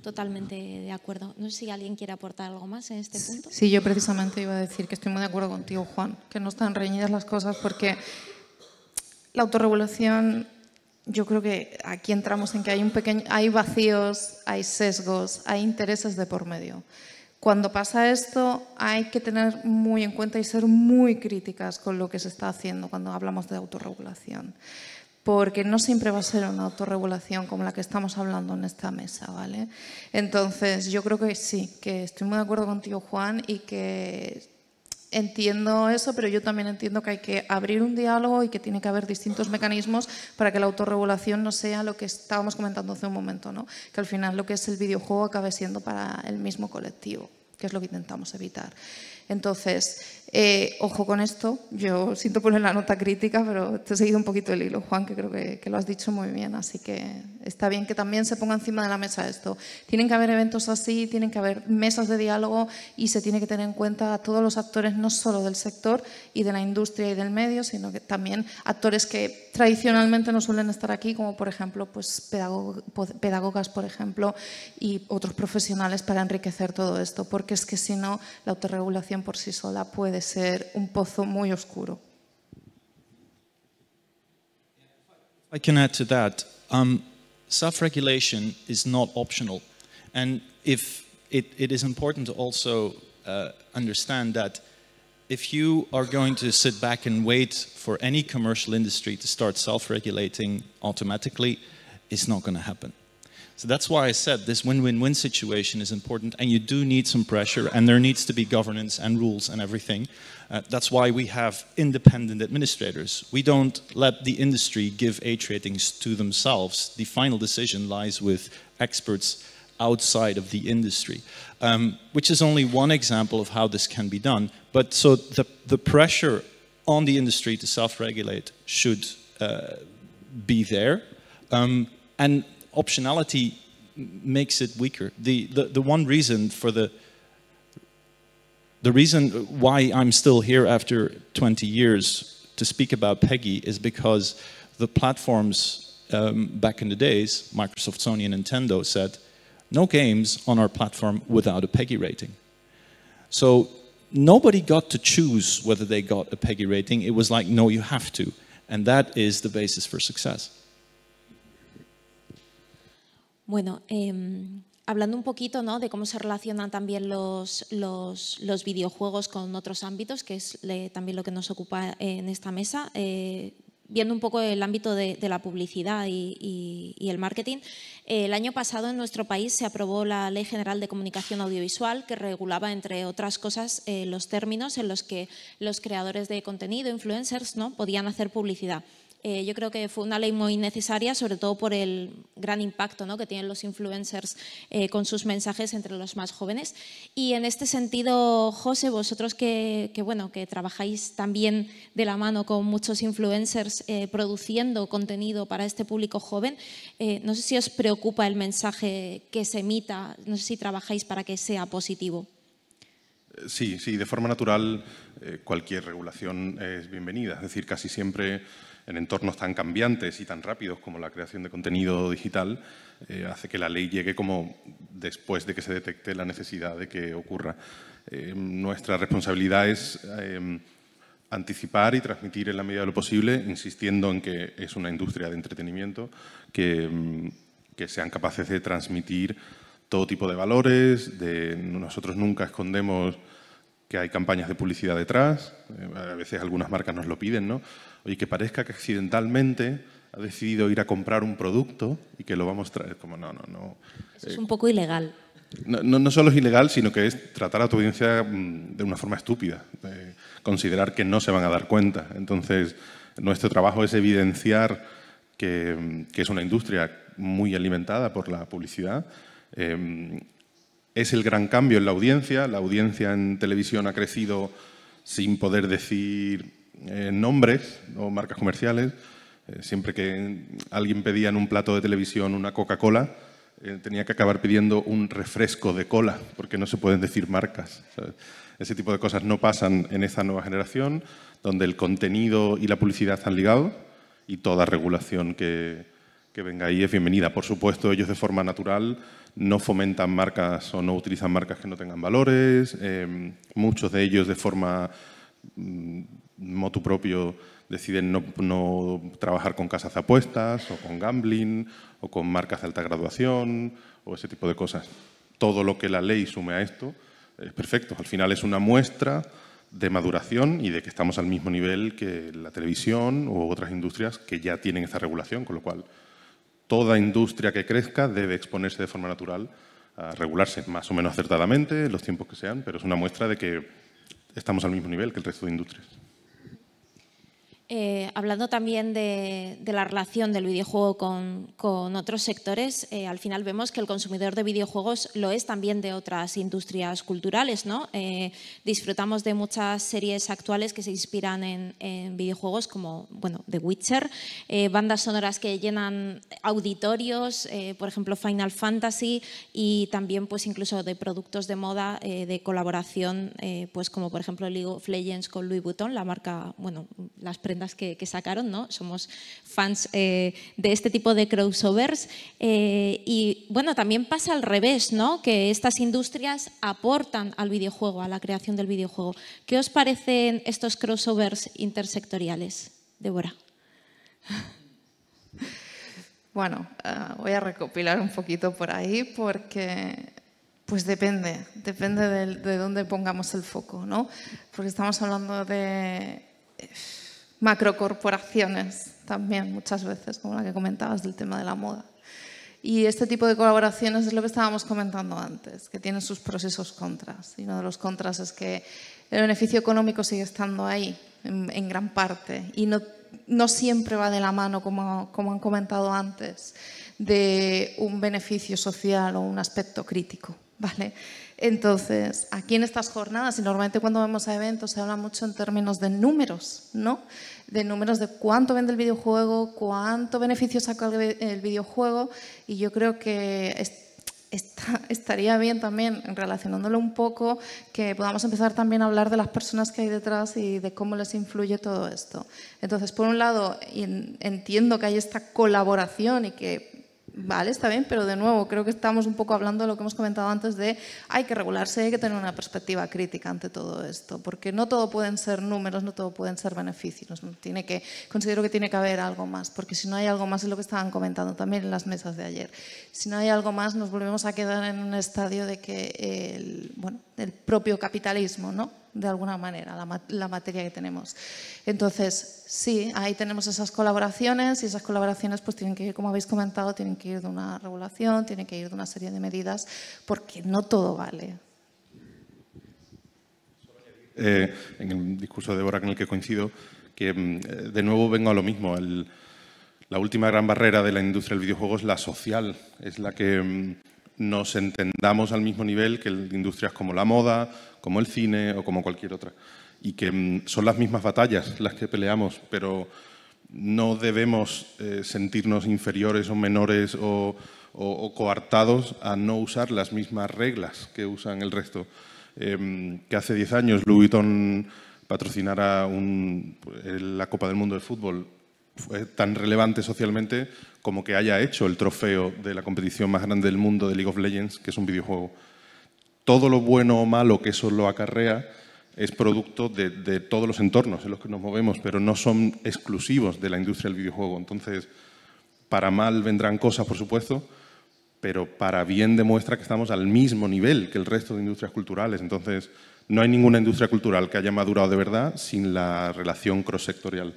Totalmente de acuerdo. No sé si alguien quiere aportar algo más en este punto. Sí, yo precisamente iba a decir que estoy muy de acuerdo contigo, Juan, que no están reñidas las cosas porque la autorregulación, yo creo que aquí entramos en que hay un pequeño, hay vacíos, hay sesgos, hay intereses de por medio. Cuando pasa esto, hay que tener muy en cuenta y ser muy críticas con lo que se está haciendo cuando hablamos de autorregulación porque no siempre va a ser una autorregulación como la que estamos hablando en esta mesa, ¿vale? Entonces, yo creo que sí, que estoy muy de acuerdo contigo, Juan, y que entiendo eso, pero yo también entiendo que hay que abrir un diálogo y que tiene que haber distintos mecanismos para que la autorregulación no sea lo que estábamos comentando hace un momento, ¿no? Que al final lo que es el videojuego acabe siendo para el mismo colectivo que es lo que intentamos evitar. Entonces, eh, ojo con esto, yo siento poner la nota crítica, pero te he seguido un poquito el hilo, Juan, que creo que, lo has dicho muy bien, así que está bien que también se ponga encima de la mesa esto. Tienen que haber eventos así, tienen que haber mesas de diálogo y se tiene que tener en cuenta a todos los actores, no solo del sector y de la industria y del medio, sino que también actores que tradicionalmente no suelen estar aquí, como por ejemplo pues, pedagogas, por ejemplo, y otros profesionales para enriquecer todo esto, porque porque es que si no, la autorregulación por sí sola puede ser un pozo muy oscuro. I can add to that. Um, self-regulation is not optional, and if it, it is important to also uh, understand that if you are going to sit back and wait for any commercial industry to start self-regulating automatically, it's not going to happen. So that's why I said this win-win-win situation is important, and you do need some pressure, and there needs to be governance and rules and everything. Uh, that's why we have independent administrators. We don't let the industry give age ratings to themselves. The final decision lies with experts outside of the industry, um, which is only one example of how this can be done. But so the, the pressure on the industry to self-regulate should uh, be there. Um, and optionality makes it weaker. The, the, the one reason for the, the reason why I'm still here after 20 years to speak about Peggy is because the platforms um, back in the days, Microsoft, Sony, and Nintendo said, no games on our platform without a Peggy rating. So nobody got to choose whether they got a Peggy rating. It was like, no, you have to. And that is the basis for success. Bueno, em, hablando un poquito de cómo se relacionan también los, los, videojuegos con otros ámbitos, que es también lo que nos ocupa en esta mesa, eh, viendo un poco el ámbito de, la publicidad y, el marketing, eh, el año pasado en nuestro país se aprobó la Ley General de Comunicación Audiovisual que regulaba, entre otras cosas, eh, los términos en los que los creadores de contenido, influencers, ¿no? podían hacer publicidad. Eh, yo creo que fue una ley muy necesaria, sobre todo por el gran impacto que tienen los influencers eh, con sus mensajes entre los más jóvenes. Y en este sentido, José, vosotros que, bueno, que trabajáis también de la mano con muchos influencers eh, produciendo contenido para este público joven, no sé si os preocupa el mensaje que se emita, no sé si trabajáis para que sea positivo. Sí, sí, de forma natural cualquier regulación es bienvenida. Es decir, casi siempre en entornos tan cambiantes y tan rápidos como la creación de contenido digital, eh, hace que la ley llegue como después de que se detecte la necesidad de que ocurra. Eh, nuestra responsabilidad es em, anticipar y transmitir en la medida de lo posible, insistiendo en que es una industria de entretenimiento, em, que, sean capaces de transmitir todo tipo de valores, de nosotros nunca escondemos que hay campañas de publicidad detrás, eh, a veces algunas marcas nos lo piden, ¿no? y que parezca que accidentalmente ha decidido ir a comprar un producto y que lo vamos a traer. Como no, no, no. es un poco ilegal. No, no, solo es ilegal, sino que es tratar a tu audiencia mm, de una forma estúpida, considerar que no se van a dar cuenta. Entonces, nuestro trabajo es evidenciar que, mm, es una industria muy alimentada por la publicidad. Em, es el gran cambio en la audiencia. La audiencia en televisión ha crecido sin poder decir eh, nombres o marcas comerciales. Eh, siempre que alguien pedía en un plato de televisión una Coca-Cola, eh, tenía que acabar pidiendo un refresco de cola, porque no se pueden decir marcas. Ese tipo de cosas no pasan en esta nueva generación, donde el contenido y la publicidad están ligados y toda regulación que, que venga ahí es bienvenida. Por supuesto, ellos de forma natural no fomentan marcas o no utilizan marcas que no tengan valores, eh, muchos de ellos de forma mm, motu propio deciden no, trabajar con casas de apuestas o con gambling o con marcas de alta graduación o ese tipo de cosas. Todo lo que la ley sume a esto es perfecto. Al final es una muestra de maduración y de que estamos al mismo nivel que la televisión u otras industrias que ya tienen esa regulación, con lo cual toda industria que crezca debe exponerse de forma natural a regularse más o menos acertadamente, en los tiempos que sean, pero es una muestra de que estamos al mismo nivel que el resto de industrias. Eh, hablando también de, la relación del videojuego con, otros sectores, eh, al final vemos que el consumidor de videojuegos lo es también de otras industrias culturales. ¿no? Eh, disfrutamos de muchas series actuales que se inspiran en, videojuegos como bueno, The Witcher, bandas sonoras que llenan auditorios, por ejemplo Final Fantasy y también pues, incluso de productos de moda de colaboración pues, como por ejemplo League of Legends con Louis Vuitton, la marca, bueno, las prendas que, sacaron, ¿no? Somos fans eh, de este tipo de crossovers. Eh, y bueno, también pasa al revés, ¿no? Que estas industrias aportan al videojuego, a la creación del videojuego. ¿Qué os parecen estos crossovers intersectoriales, Débora? Bueno, eh, voy a recopilar un poquito por ahí porque pues depende, depende de, de, dónde pongamos el foco, ¿no? Porque estamos hablando de macrocorporaciones también muchas veces, como la que comentabas del tema de la moda. Y este tipo de colaboraciones es lo que estábamos comentando antes, que tienen sus pros y sus contras. Y uno de los contras es que el beneficio económico sigue estando ahí, en, en gran parte, y no, no, siempre va de la mano, como, como han comentado antes, de un beneficio social o un aspecto crítico. ¿vale? Entonces, aquí en estas jornadas, y normalmente cuando vamos a eventos se habla mucho en términos de números, ¿no? De números de cuánto vende el videojuego, cuánto beneficio saca el videojuego, y yo creo que estaría bien también, relacionándolo un poco, que podamos empezar también a hablar de las personas que hay detrás y de cómo les influye todo esto. Entonces, por un lado, entiendo que hay esta colaboración y que Vale, está bien, pero de nuevo creo que estamos un poco hablando de lo que hemos comentado antes de hay que regularse, hay que tener una perspectiva crítica ante todo esto, porque no todo pueden ser números, no todo pueden ser beneficios. Tiene que, considero que tiene que haber algo más, porque si no hay algo más es lo que estaban comentando también en las mesas de ayer. Si no hay algo más nos volvemos a quedar en un estadio de que el, bueno, el propio capitalismo, ¿no? de alguna manera la, materia que tenemos. Entonces, sí, ahí tenemos esas colaboraciones y esas colaboraciones pues tienen que ir, como habéis comentado, tienen que ir de una regulación, tienen que ir de una serie de medidas, porque no todo vale. Eh, en el discurso de Débora con el que coincido, que mm, de nuevo vengo a lo mismo. la última gran barrera de la industria del videojuego es la social, es la que mm, nos entendamos al mismo nivel que industrias como la moda, como el cine o como cualquier otra. Y que mm, son las mismas batallas las que peleamos, pero no debemos eh, sentirnos inferiores o menores o, coartados a no usar las mismas reglas que usan el resto. Em, que hace 10 años Louis Vuitton patrocinara la Copa del Mundo de Fútbol fue tan relevante socialmente como que haya hecho el trofeo de la competición más grande del mundo de League of Legends, que es un videojuego todo lo bueno o malo que eso lo acarrea es producto de, todos los entornos en los que nos movemos, pero no son exclusivos de la industria del videojuego. Entonces, para mal vendrán cosas, por supuesto, pero para bien demuestra que estamos al mismo nivel que el resto de industrias culturales. Entonces, no hay ninguna industria cultural que haya madurado de verdad sin la relación cross-sectorial,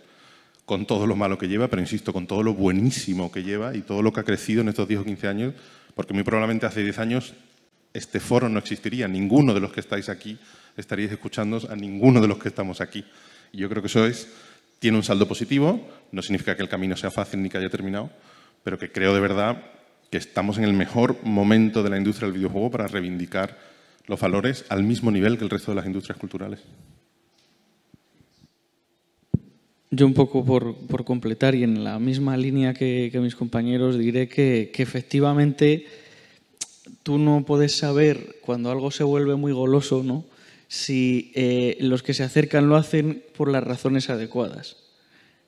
con todo lo malo que lleva, pero insisto, con todo lo buenísimo que lleva y todo lo que ha crecido en estos 10 o 15 años, porque muy probablemente hace 10 años este foro no existiría, ninguno de los que estáis aquí estaríais escuchando a ninguno de los que estamos aquí. Y yo creo que eso es, tiene un saldo positivo, no significa que el camino sea fácil ni que haya terminado, pero que creo de verdad que estamos en el mejor momento de la industria del videojuego para reivindicar los valores al mismo nivel que el resto de las industrias culturales. Yo un poco por, por completar y en la misma línea que, que mis compañeros diré que, que efectivamente tú no puedes saber cuando algo se vuelve muy goloso, ¿no? Si eh, los que se acercan lo hacen por las razones adecuadas,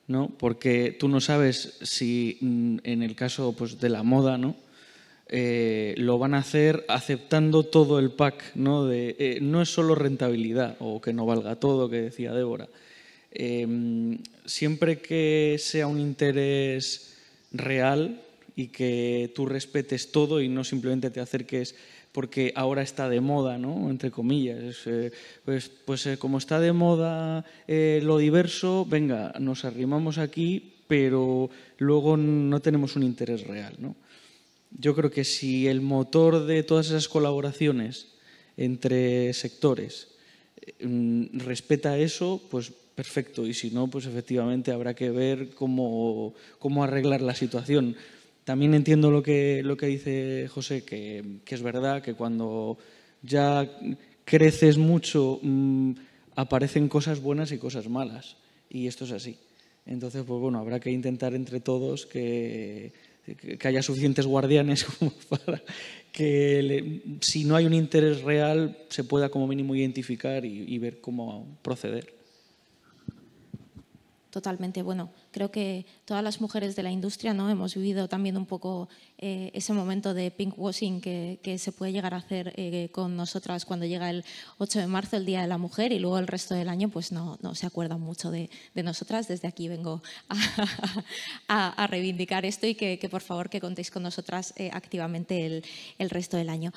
¿no? Porque tú no sabes si, mm, en el caso pues, de la moda, ¿no? Eh, lo van a hacer aceptando todo el pack, ¿no? Eh, no es solo rentabilidad o que no valga todo, que decía Débora. siempre que sea un interés real, y que tú respetes todo y no simplemente te acerques porque ahora está de moda, ¿no? Entre comillas. Eh, pues, pues eh, como está de moda eh, lo diverso, venga, nos arrimamos aquí, pero luego no tenemos un interés real, ¿no? Yo creo que si el motor de todas esas colaboraciones entre sectores mm, respeta eso, pues perfecto. Y si no, pues efectivamente habrá que ver cómo arreglar la situación. También entiendo lo que, dice José, que, es verdad que cuando ya creces mucho mm, aparecen cosas buenas y cosas malas. Y esto es así. Entonces, pues bueno, habrá que intentar entre todos que, haya suficientes guardianes para que si no hay un interés real se pueda como mínimo identificar y, y ver cómo proceder. Totalmente. Bueno, creo que todas las mujeres de la industria ¿no? hemos vivido también un poco eh, ese momento de pinkwashing que, que se puede llegar a hacer eh, con nosotras cuando llega el 8 de marzo, el Día de la Mujer, y luego el resto del año pues no, no se acuerdan mucho de, de, nosotras. Desde aquí vengo a, a, reivindicar esto y que, por favor que contéis con nosotras eh, activamente el, el, resto del año.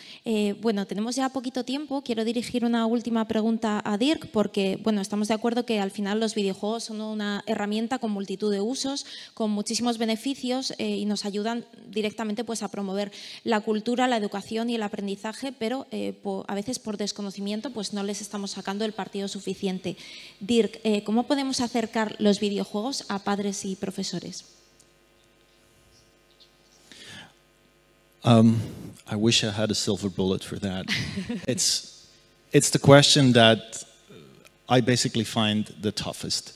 bueno, tenemos ya poquito tiempo. Quiero dirigir una última pregunta a Dirk porque bueno, estamos de acuerdo que al final los videojuegos son una herramienta con multitud de usos, con muchísimos beneficios eh, y nos ayudan directamente pues, a promover la cultura, la educación y el aprendizaje, pero eh, a veces por desconocimiento pues, no les estamos sacando el partido suficiente. Dirk, eh, ¿cómo podemos acercar los videojuegos a padres y profesores? Um, I wish I had a silver bullet for that. it's the question that basically find the toughest.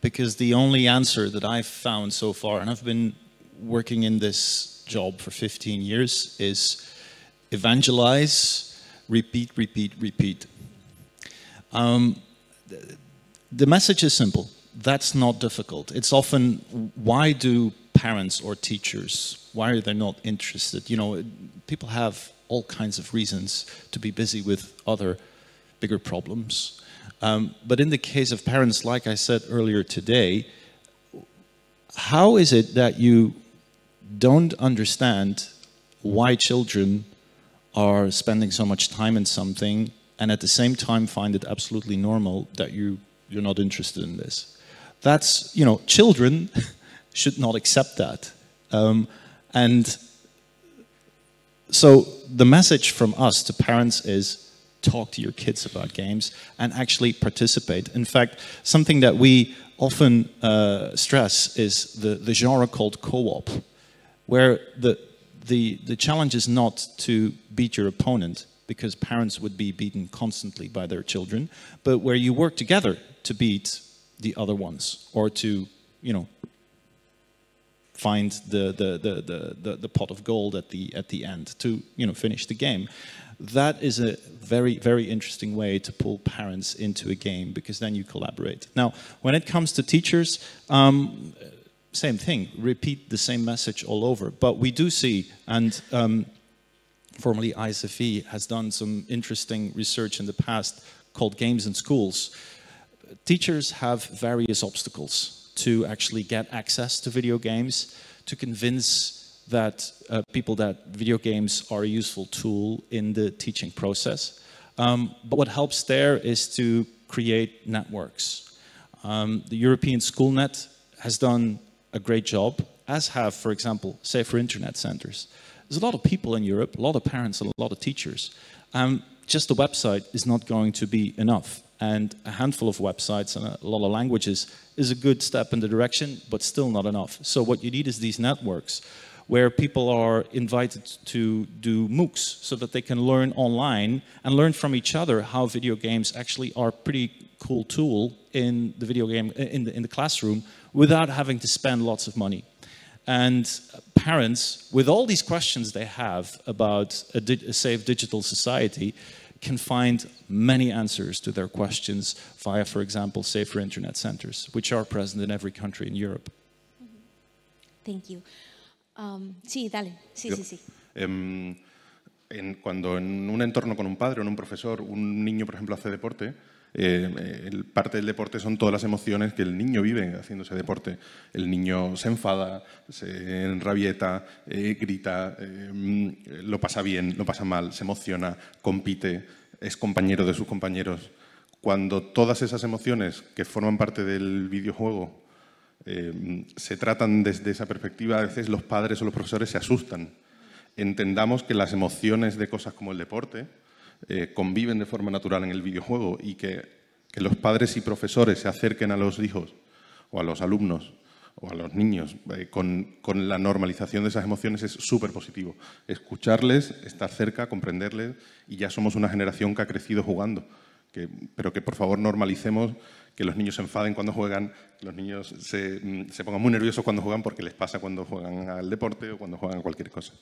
because the only answer that I've found so far, and I've been working in this job for 15 years, is evangelize, repeat, repeat, repeat. Um, the message is simple. That's not difficult. It's often why do parents or teachers why are they not interested? You know, people have all kinds of reasons to be busy with other bigger problems. Um, but in the case of parents, like I said earlier today, how is it that you don't understand why children are spending so much time in something and at the same time find it absolutely normal that you, you're not interested in this? That's, you know, children should not accept that. Um, and so the message from us to parents is talk to your kids about games and actually participate. In fact, something that we often uh, stress is the, the genre called co-op, where the, the, the challenge is not to beat your opponent, because parents would be beaten constantly by their children, but where you work together to beat the other ones or to, you know, find the, the, the, the, the, pot of gold at the, at the end to, you know, finish the game. That is a very, very interesting way to pull parents into a game because then you collaborate. Now, when it comes to teachers, um, same thing, repeat the same message all over. But we do see, and um, formerly ISFE has done some interesting research in the past called Games in Schools. Teachers have various obstacles to actually get access to video games, to convince that uh, people that video games are a useful tool in the teaching process. Um, but what helps there is to create networks. Um, the European Schoolnet has done a great job, as have, for example, safer internet centers. There's a lot of people in Europe, a lot of parents, and a lot of teachers. Um, just a website is not going to be enough. And a handful of websites and a lot of languages is a good step in the direction, but still not enough. So what you need is these networks where people are invited to do MOOCs so that they can learn online and learn from each other how video games actually are a pretty cool tool in the video game in the, in the classroom without having to spend lots of money. And parents, with all these questions they have about a, di a safe digital society, can find many answers to their questions via, for example, safer internet centers, which are present in every country in Europe. Thank you. Um, sí, dale. Sí, sí, sí. Em, en, cuando en un entorno con un padre o en un profesor, un niño, por ejemplo, hace deporte, em, eh, parte del deporte son todas las emociones que el niño vive haciendo ese deporte. El niño se enfada, se enrabieta, eh, grita, em, lo pasa bien, lo pasa mal, se emociona, compite, es compañero de sus compañeros. Cuando todas esas emociones que forman parte del videojuego Em, se tratan desde esa perspectiva, a veces los padres o los profesores se asustan. Entendamos que las emociones de cosas como el deporte eh, conviven de forma natural en el videojuego y que, los padres y profesores se acerquen a los hijos o a los alumnos o a los niños eh, con, la normalización de esas emociones es súper positivo. Escucharles, estar cerca, comprenderles y ya somos una generación que ha crecido jugando. pero que por favor normalicemos que los niños se enfaden cuando juegan, los niños mm, se, pongan muy nerviosos cuando juegan porque les pasa cuando juegan al deporte o cuando juegan a cualquier cosa.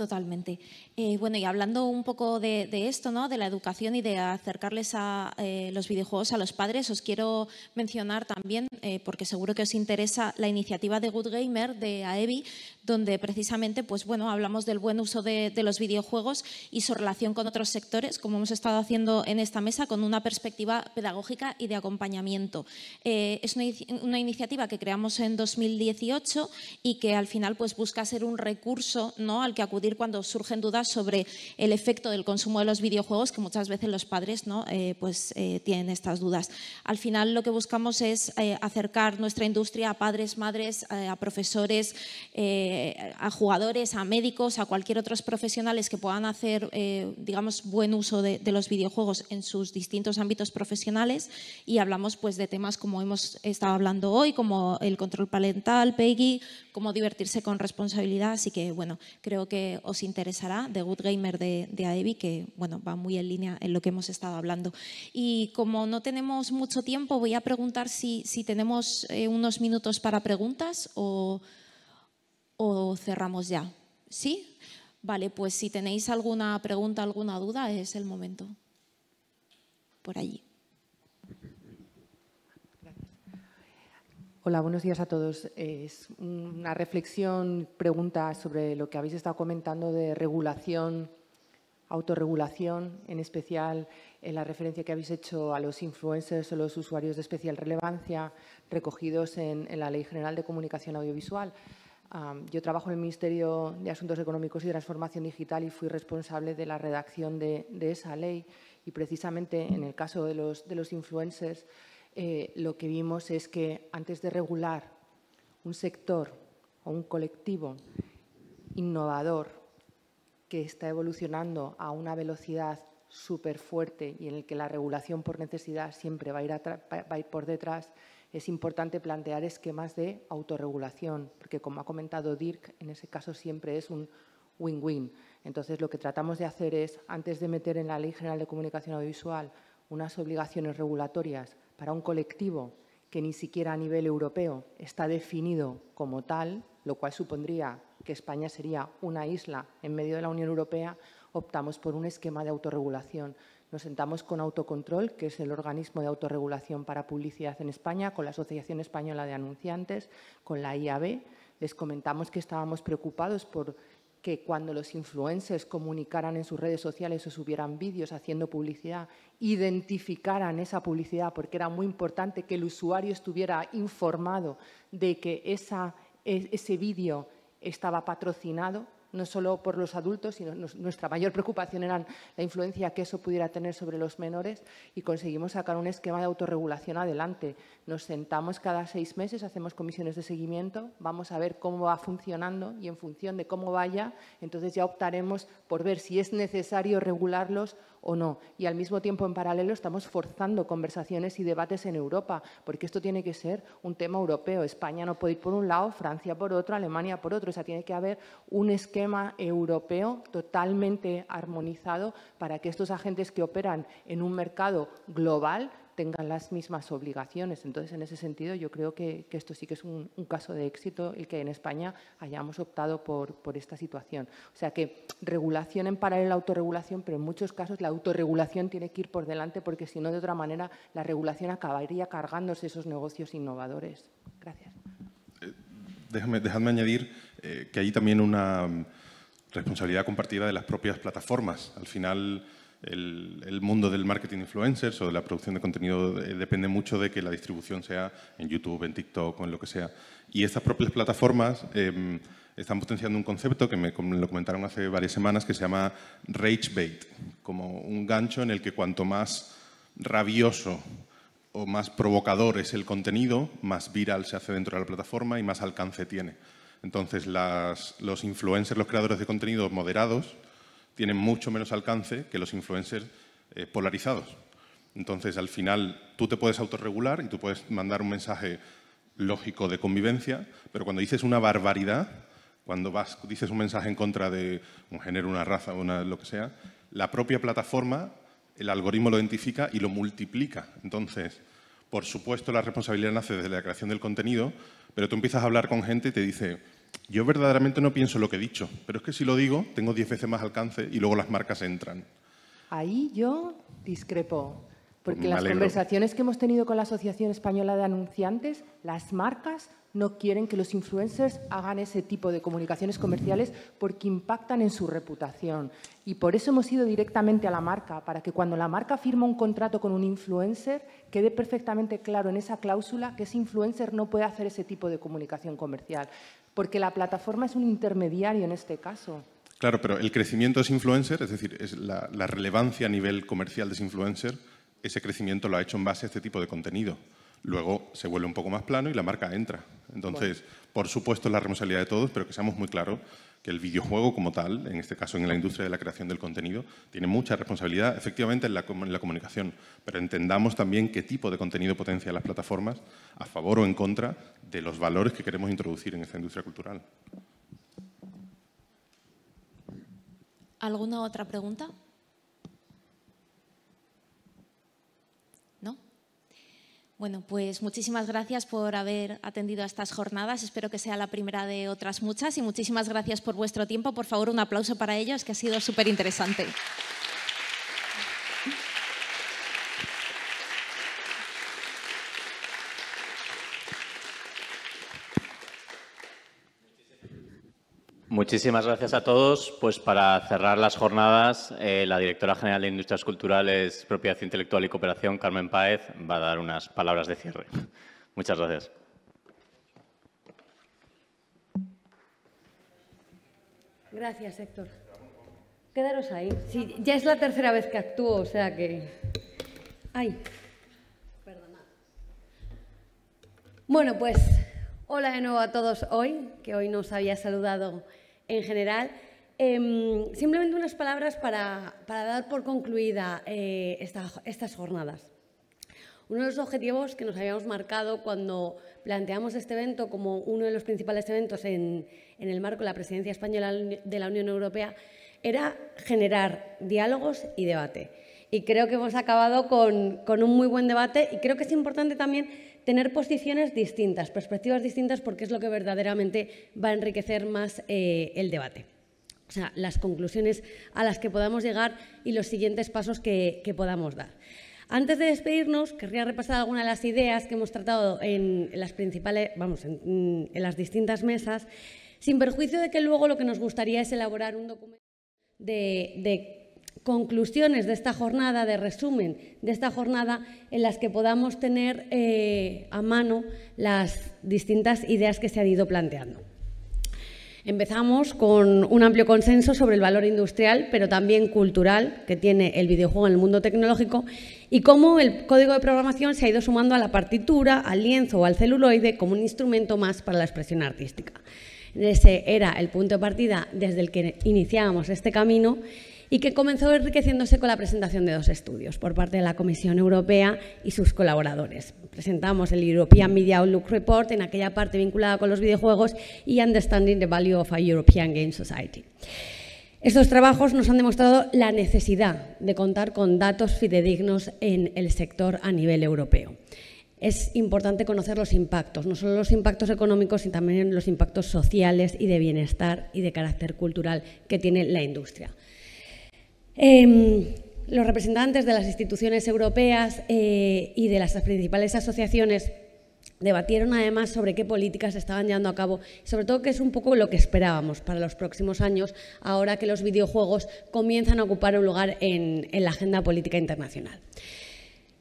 Totalmente. Eh, bueno, y hablando un poco de, esto, ¿no? de la educación y de acercarles a eh, los videojuegos a los padres, os quiero mencionar también, eh, porque seguro que os interesa, la iniciativa de Good Gamer de AEBI, donde precisamente pues, bueno, hablamos del buen uso de, los videojuegos y su relación con otros sectores, como hemos estado haciendo en esta mesa, con una perspectiva pedagógica y de acompañamiento. es una, una, iniciativa que creamos en 2018 y que al final pues, busca ser un recurso ¿no? al que acudir cuando surgen dudas sobre el efecto del consumo de los videojuegos, que muchas veces los padres ¿no? Eh, pues, eh, tienen estas dudas. Al final lo que buscamos es eh, acercar nuestra industria a padres, madres, a profesores, a jugadores, a médicos, a cualquier otros profesionales que puedan hacer digamos, buen uso de, los videojuegos en sus distintos ámbitos profesionales y hablamos pues, de temas como hemos estado hablando hoy, como el control parental, Peggy, cómo divertirse con responsabilidad. Así que, bueno, creo que os interesará, The Good Gamer de, de AEBI, que bueno, va muy en línea en lo que hemos estado hablando. Y como no tenemos mucho tiempo, voy a preguntar si, si tenemos eh, unos minutos para preguntas o, o cerramos ya. ¿Sí? Vale, pues si tenéis alguna pregunta, alguna duda, es el momento. Por allí. Hola, buenos días a todos. Es una reflexión, pregunta sobre lo que habéis estado comentando de regulación, autorregulación, en especial en la referencia que habéis hecho a los influencers o los usuarios de especial relevancia recogidos en, la Ley General de Comunicación Audiovisual. yo trabajo en el Ministerio de Asuntos Económicos y Transformación Digital y fui responsable de la redacción de, esa ley y precisamente en el caso de los, de los influencers eh, lo que vimos es que antes de regular un sector o un colectivo innovador que está evolucionando a una velocidad súper fuerte y en el que la regulación por necesidad siempre va a, ir va a ir por detrás, es importante plantear esquemas de autorregulación, porque como ha comentado Dirk, en ese caso siempre es un win-win. Entonces, lo que tratamos de hacer es, antes de meter en la Ley General de Comunicación Audiovisual unas obligaciones regulatorias para un colectivo que ni siquiera a nivel europeo está definido como tal, lo cual supondría que España sería una isla en medio de la Unión Europea, optamos por un esquema de autorregulación. Nos sentamos con Autocontrol, que es el organismo de autorregulación para publicidad en España, con la Asociación Española de Anunciantes, con la IAB. Les comentamos que estábamos preocupados por que cuando los influencers comunicaran en sus redes sociales o subieran vídeos haciendo publicidad, identificaran esa publicidad, porque era muy importante que el usuario estuviera informado de que e, ese vídeo estaba patrocinado no solo por los adultos, sino nuestra mayor preocupación era la influencia que eso pudiera tener sobre los menores y conseguimos sacar un esquema de autorregulación adelante. Nos sentamos cada seis meses, hacemos comisiones de seguimiento, vamos a ver cómo va funcionando y en función de cómo vaya, entonces ya optaremos por ver si es necesario regularlos o no. Y al mismo tiempo, en paralelo, estamos forzando conversaciones y debates en Europa, porque esto tiene que ser un tema europeo. España no puede ir por un lado, Francia por otro, Alemania por otro. O sea, tiene que haber un esquema europeo totalmente armonizado para que estos agentes que operan en un mercado global tengan las mismas obligaciones. Entonces, en ese sentido, yo creo que, esto sí que es un, caso de éxito el que en España hayamos optado por, esta situación. O sea que regulación en paralelo a autorregulación, pero en muchos casos la autorregulación tiene que ir por delante porque si no, de otra manera, la regulación acabaría cargándose esos negocios innovadores. Gracias. Eh, déjame, dejadme añadir eh, que hay también una mm, responsabilidad compartida de las propias plataformas. Al final el, mundo del marketing influencers o de la producción de contenido eh, depende mucho de que la distribución sea en YouTube, en TikTok o en lo que sea. Y estas propias plataformas em, están potenciando un concepto que me lo comentaron hace varias semanas que se llama rage bait, como un gancho en el que cuanto más rabioso o más provocador es el contenido, más viral se hace dentro de la plataforma y más alcance tiene. Entonces, los influencers, los creadores de contenido moderados, tienen mucho menos alcance que los influencers eh, polarizados. Entonces, al final, tú te puedes autorregular y tú puedes mandar un mensaje lógico de convivencia, pero cuando dices una barbaridad, cuando dices un mensaje en contra de un género, una raza, una, lo que sea, la propia plataforma, el algoritmo lo identifica y lo multiplica. Entonces, por supuesto, la responsabilidad nace desde la creación del contenido, pero tú empiezas a hablar con gente y te dice, yo verdaderamente no pienso lo que he dicho, pero es que si lo digo, tengo 10 veces más alcance y luego las marcas entran. Ahí yo discrepo. Pues porque las conversaciones que hemos tenido con la Asociación Española de Anunciantes, las marcas no quieren que los influencers hagan ese tipo de comunicaciones comerciales porque impactan en su reputación. Y por eso hemos ido directamente a la marca, para que cuando la marca firma un contrato con un influencer, quede perfectamente claro en esa cláusula que ese influencer no puede hacer ese tipo de comunicación comercial. Porque la plataforma es un intermediario en este caso. Claro, pero el crecimiento es influencer, es decir, es la, la relevancia a nivel comercial de ese influencer ese crecimiento lo ha hecho en base a este tipo de contenido. Luego se vuelve un poco más plano y la marca entra. Entonces, por supuesto, es la responsabilidad de todos, pero que seamos muy claros que el videojuego como tal, en este caso en la industria de la creación del contenido, tiene mucha responsabilidad efectivamente en la, en la comunicación, pero entendamos también qué tipo de contenido potencia las plataformas a favor o en contra de los valores que queremos introducir en esta industria cultural. ¿Alguna otra pregunta? Bueno, pues muchísimas gracias por haber atendido a estas jornadas. Espero que sea la primera de otras muchas y muchísimas gracias por vuestro tiempo. Por favor, un aplauso para ellos, que ha sido súper interesante. Muchísimas gracias a todos. Pues para cerrar las jornadas, eh, la directora general de Industrias Culturales, Propiedad Intelectual y Cooperación, Carmen Páez, va a dar unas palabras de cierre. Muchas gracias. Gracias, Héctor. Quedaros ahí. ya es la tercera vez que actúo, o sea que... Ay, perdonad. Bueno, pues hola de nuevo a todos hoy, que hoy nos había saludado en general. Em, simplemente unas palabras para, dar por concluida eh, estas jornadas. Uno de los objetivos que nos habíamos marcado cuando planteamos este evento como uno de los principales eventos en, el marco de la presidencia española de la Unión Europea era generar diálogos y debate. Y creo que hemos acabado con, con un muy buen debate y creo que es importante también tener posiciones distintas, perspectivas distintas, porque es lo que verdaderamente va a enriquecer más eh, el debate. O sea, las conclusiones a las que podamos llegar y los siguientes pasos que, podamos dar. Antes de despedirnos, querría repasar algunas de las ideas que hemos tratado en las principales, vamos, en, mm, las distintas mesas, sin perjuicio de que luego lo que nos gustaría es elaborar un documento de conclusiones de esta jornada, de resumen de esta jornada, en las que podamos tener eh, a mano las distintas ideas que se han ido planteando. Empezamos con un amplio consenso sobre el valor industrial, pero también cultural, que tiene el videojuego en el mundo tecnológico y cómo el código de programación se ha ido sumando a la partitura, al lienzo o al celuloide como un instrumento más para la expresión artística. Ese era el punto de partida desde el que iniciábamos este camino y que comenzó enriqueciéndose con la presentación de dos estudios por parte de la Comisión Europea y sus colaboradores. Presentamos el European Media Outlook Report en aquella parte vinculada con los videojuegos y Understanding the Value of a European Game Society. Estos trabajos nos han demostrado la necesidad de contar con datos fidedignos en el sector a nivel europeo. Es importante conocer los impactos, no solo los impactos económicos, sino también los impactos sociales y de bienestar y de carácter cultural que tiene la industria. Em, los representantes de las instituciones europeas eh, y de las principales asociaciones debatieron además sobre qué políticas estaban llevando a cabo, sobre todo que es un poco lo que esperábamos para los próximos años, ahora que los videojuegos comienzan a ocupar un lugar en la agenda política internacional.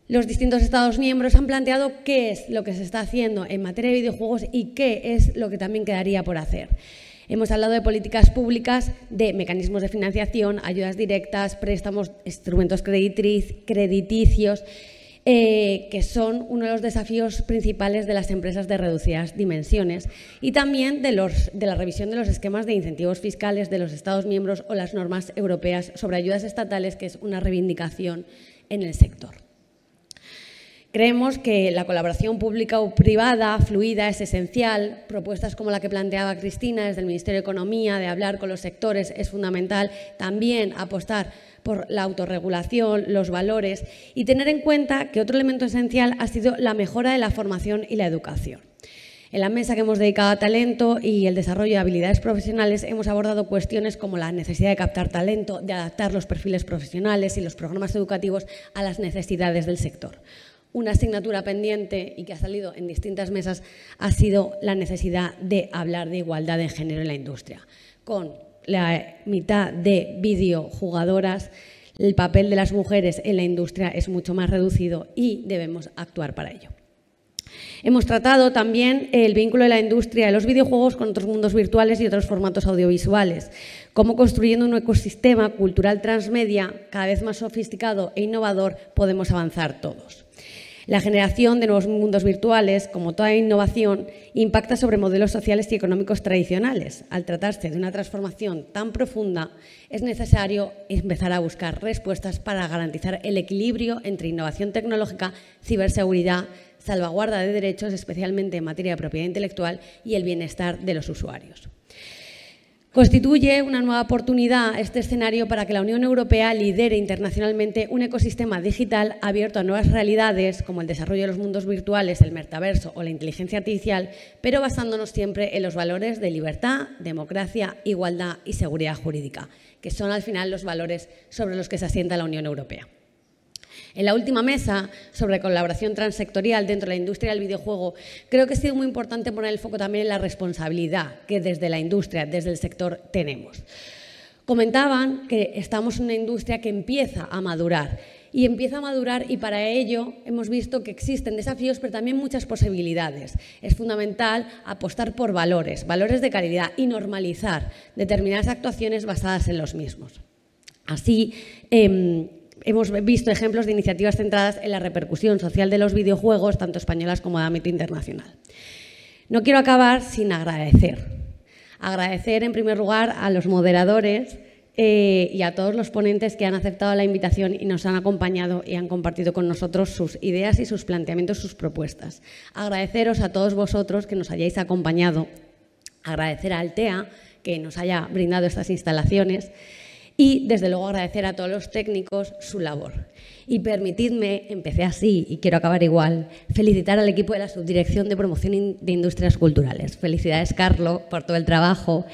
Los distintos Estados miembros han planteado qué es lo que se está haciendo en materia de videojuegos y qué es lo que también quedaría por hacer. Hemos hablado de políticas públicas, de mecanismos de financiación, ayudas directas, préstamos, instrumentos crediticios, eh, que son uno de los desafíos principales de las empresas de reducidas dimensiones, y también de la revisión de los esquemas de incentivos fiscales de los Estados miembros o las normas europeas sobre ayudas estatales, que es una reivindicación en el sector. Creemos que la colaboración pública o privada fluida es esencial. Propuestas como la que planteaba Cristina desde el Ministerio de Economía, de hablar con los sectores, es fundamental. También apostar por la autorregulación, los valores y tener en cuenta que otro elemento esencial ha sido la mejora de la formación y la educación. En la mesa que hemos dedicado a talento y el desarrollo de habilidades profesionales hemos abordado cuestiones como la necesidad de captar talento, de adaptar los perfiles profesionales y los programas educativos a las necesidades del sector una asignatura pendiente y que ha salido en distintas mesas ha sido la necesidad de hablar de igualdad de género en la industria, con la mitad de videojugadoras, el papel de las mujeres en la industria es mucho más reducido y debemos actuar para ello. Hemos tratado también el vínculo de la industria de los videojuegos con otros mundos virtuales y otros formatos audiovisuales, cómo construyendo un ecosistema cultural transmedia cada vez más sofisticado e innovador podemos avanzar todos. La generación de nuevos mundos virtuales, como toda innovación, impacta sobre modelos sociales y económicos tradicionales. Al tratarse de una transformación tan profunda, es necesario empezar a buscar respuestas para garantizar el equilibrio entre innovación tecnológica, ciberseguridad, salvaguarda de derechos, especialmente en materia de propiedad intelectual, y el bienestar de los usuarios. Constituye una nueva oportunidad este escenario para que la Unión Europea lidere internacionalmente un ecosistema digital abierto a nuevas realidades como el desarrollo de los mundos virtuales, el metaverso o la inteligencia artificial, pero basándonos siempre en los valores de libertad, democracia, igualdad y seguridad jurídica, que son al final los valores sobre los que se asienta la Unión Europea. En la última mesa sobre colaboración transsectorial dentro de la industria del videojuego, creo que ha sido muy importante poner el foco también en la responsabilidad que desde la industria, desde el sector, tenemos. Comentaban que estamos en una industria que empieza a madurar y empieza a madurar y para ello hemos visto que existen desafíos pero también muchas posibilidades. Es fundamental apostar por valores, valores de calidad y normalizar determinadas actuaciones basadas en los mismos. Así, em, hemos visto ejemplos de iniciativas centradas en la repercusión social de los videojuegos, tanto españolas como de ámbito internacional. No quiero acabar sin agradecer. Agradecer en primer lugar a los moderadores eh, y a todos los ponentes que han aceptado la invitación y nos han acompañado y han compartido con nosotros sus ideas y sus planteamientos, sus propuestas. Agradeceros a todos vosotros que nos hayáis acompañado. Agradecer e a Altea que nos haya brindado estas instalaciones y desde luego agradecer a todos los técnicos su labor. Y permitidme, empecé así y quiero acabar igual, felicitar al equipo de la Subdirección de Promoción de Industrias Culturales. Felicidades, Carlos, por todo el trabajo.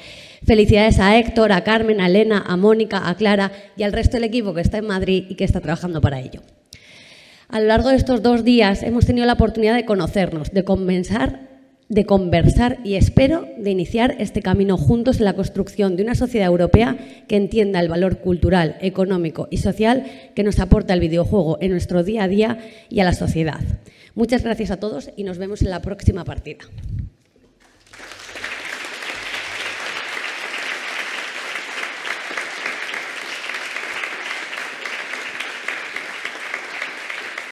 Felicidades a Héctor, a Carmen, a Elena, a Mónica, a Clara y al resto del equipo que está en Madrid y que está trabajando para ello. A lo largo de estos dos días hemos tenido la oportunidad de conocernos, de conversar de conversar y espero de iniciar este camino juntos en la construcción de una sociedad europea que entienda el valor cultural, económico y social que nos aporta el videojuego en nuestro día a día y a la sociedad. Muchas gracias a todos y nos vemos en la próxima partida.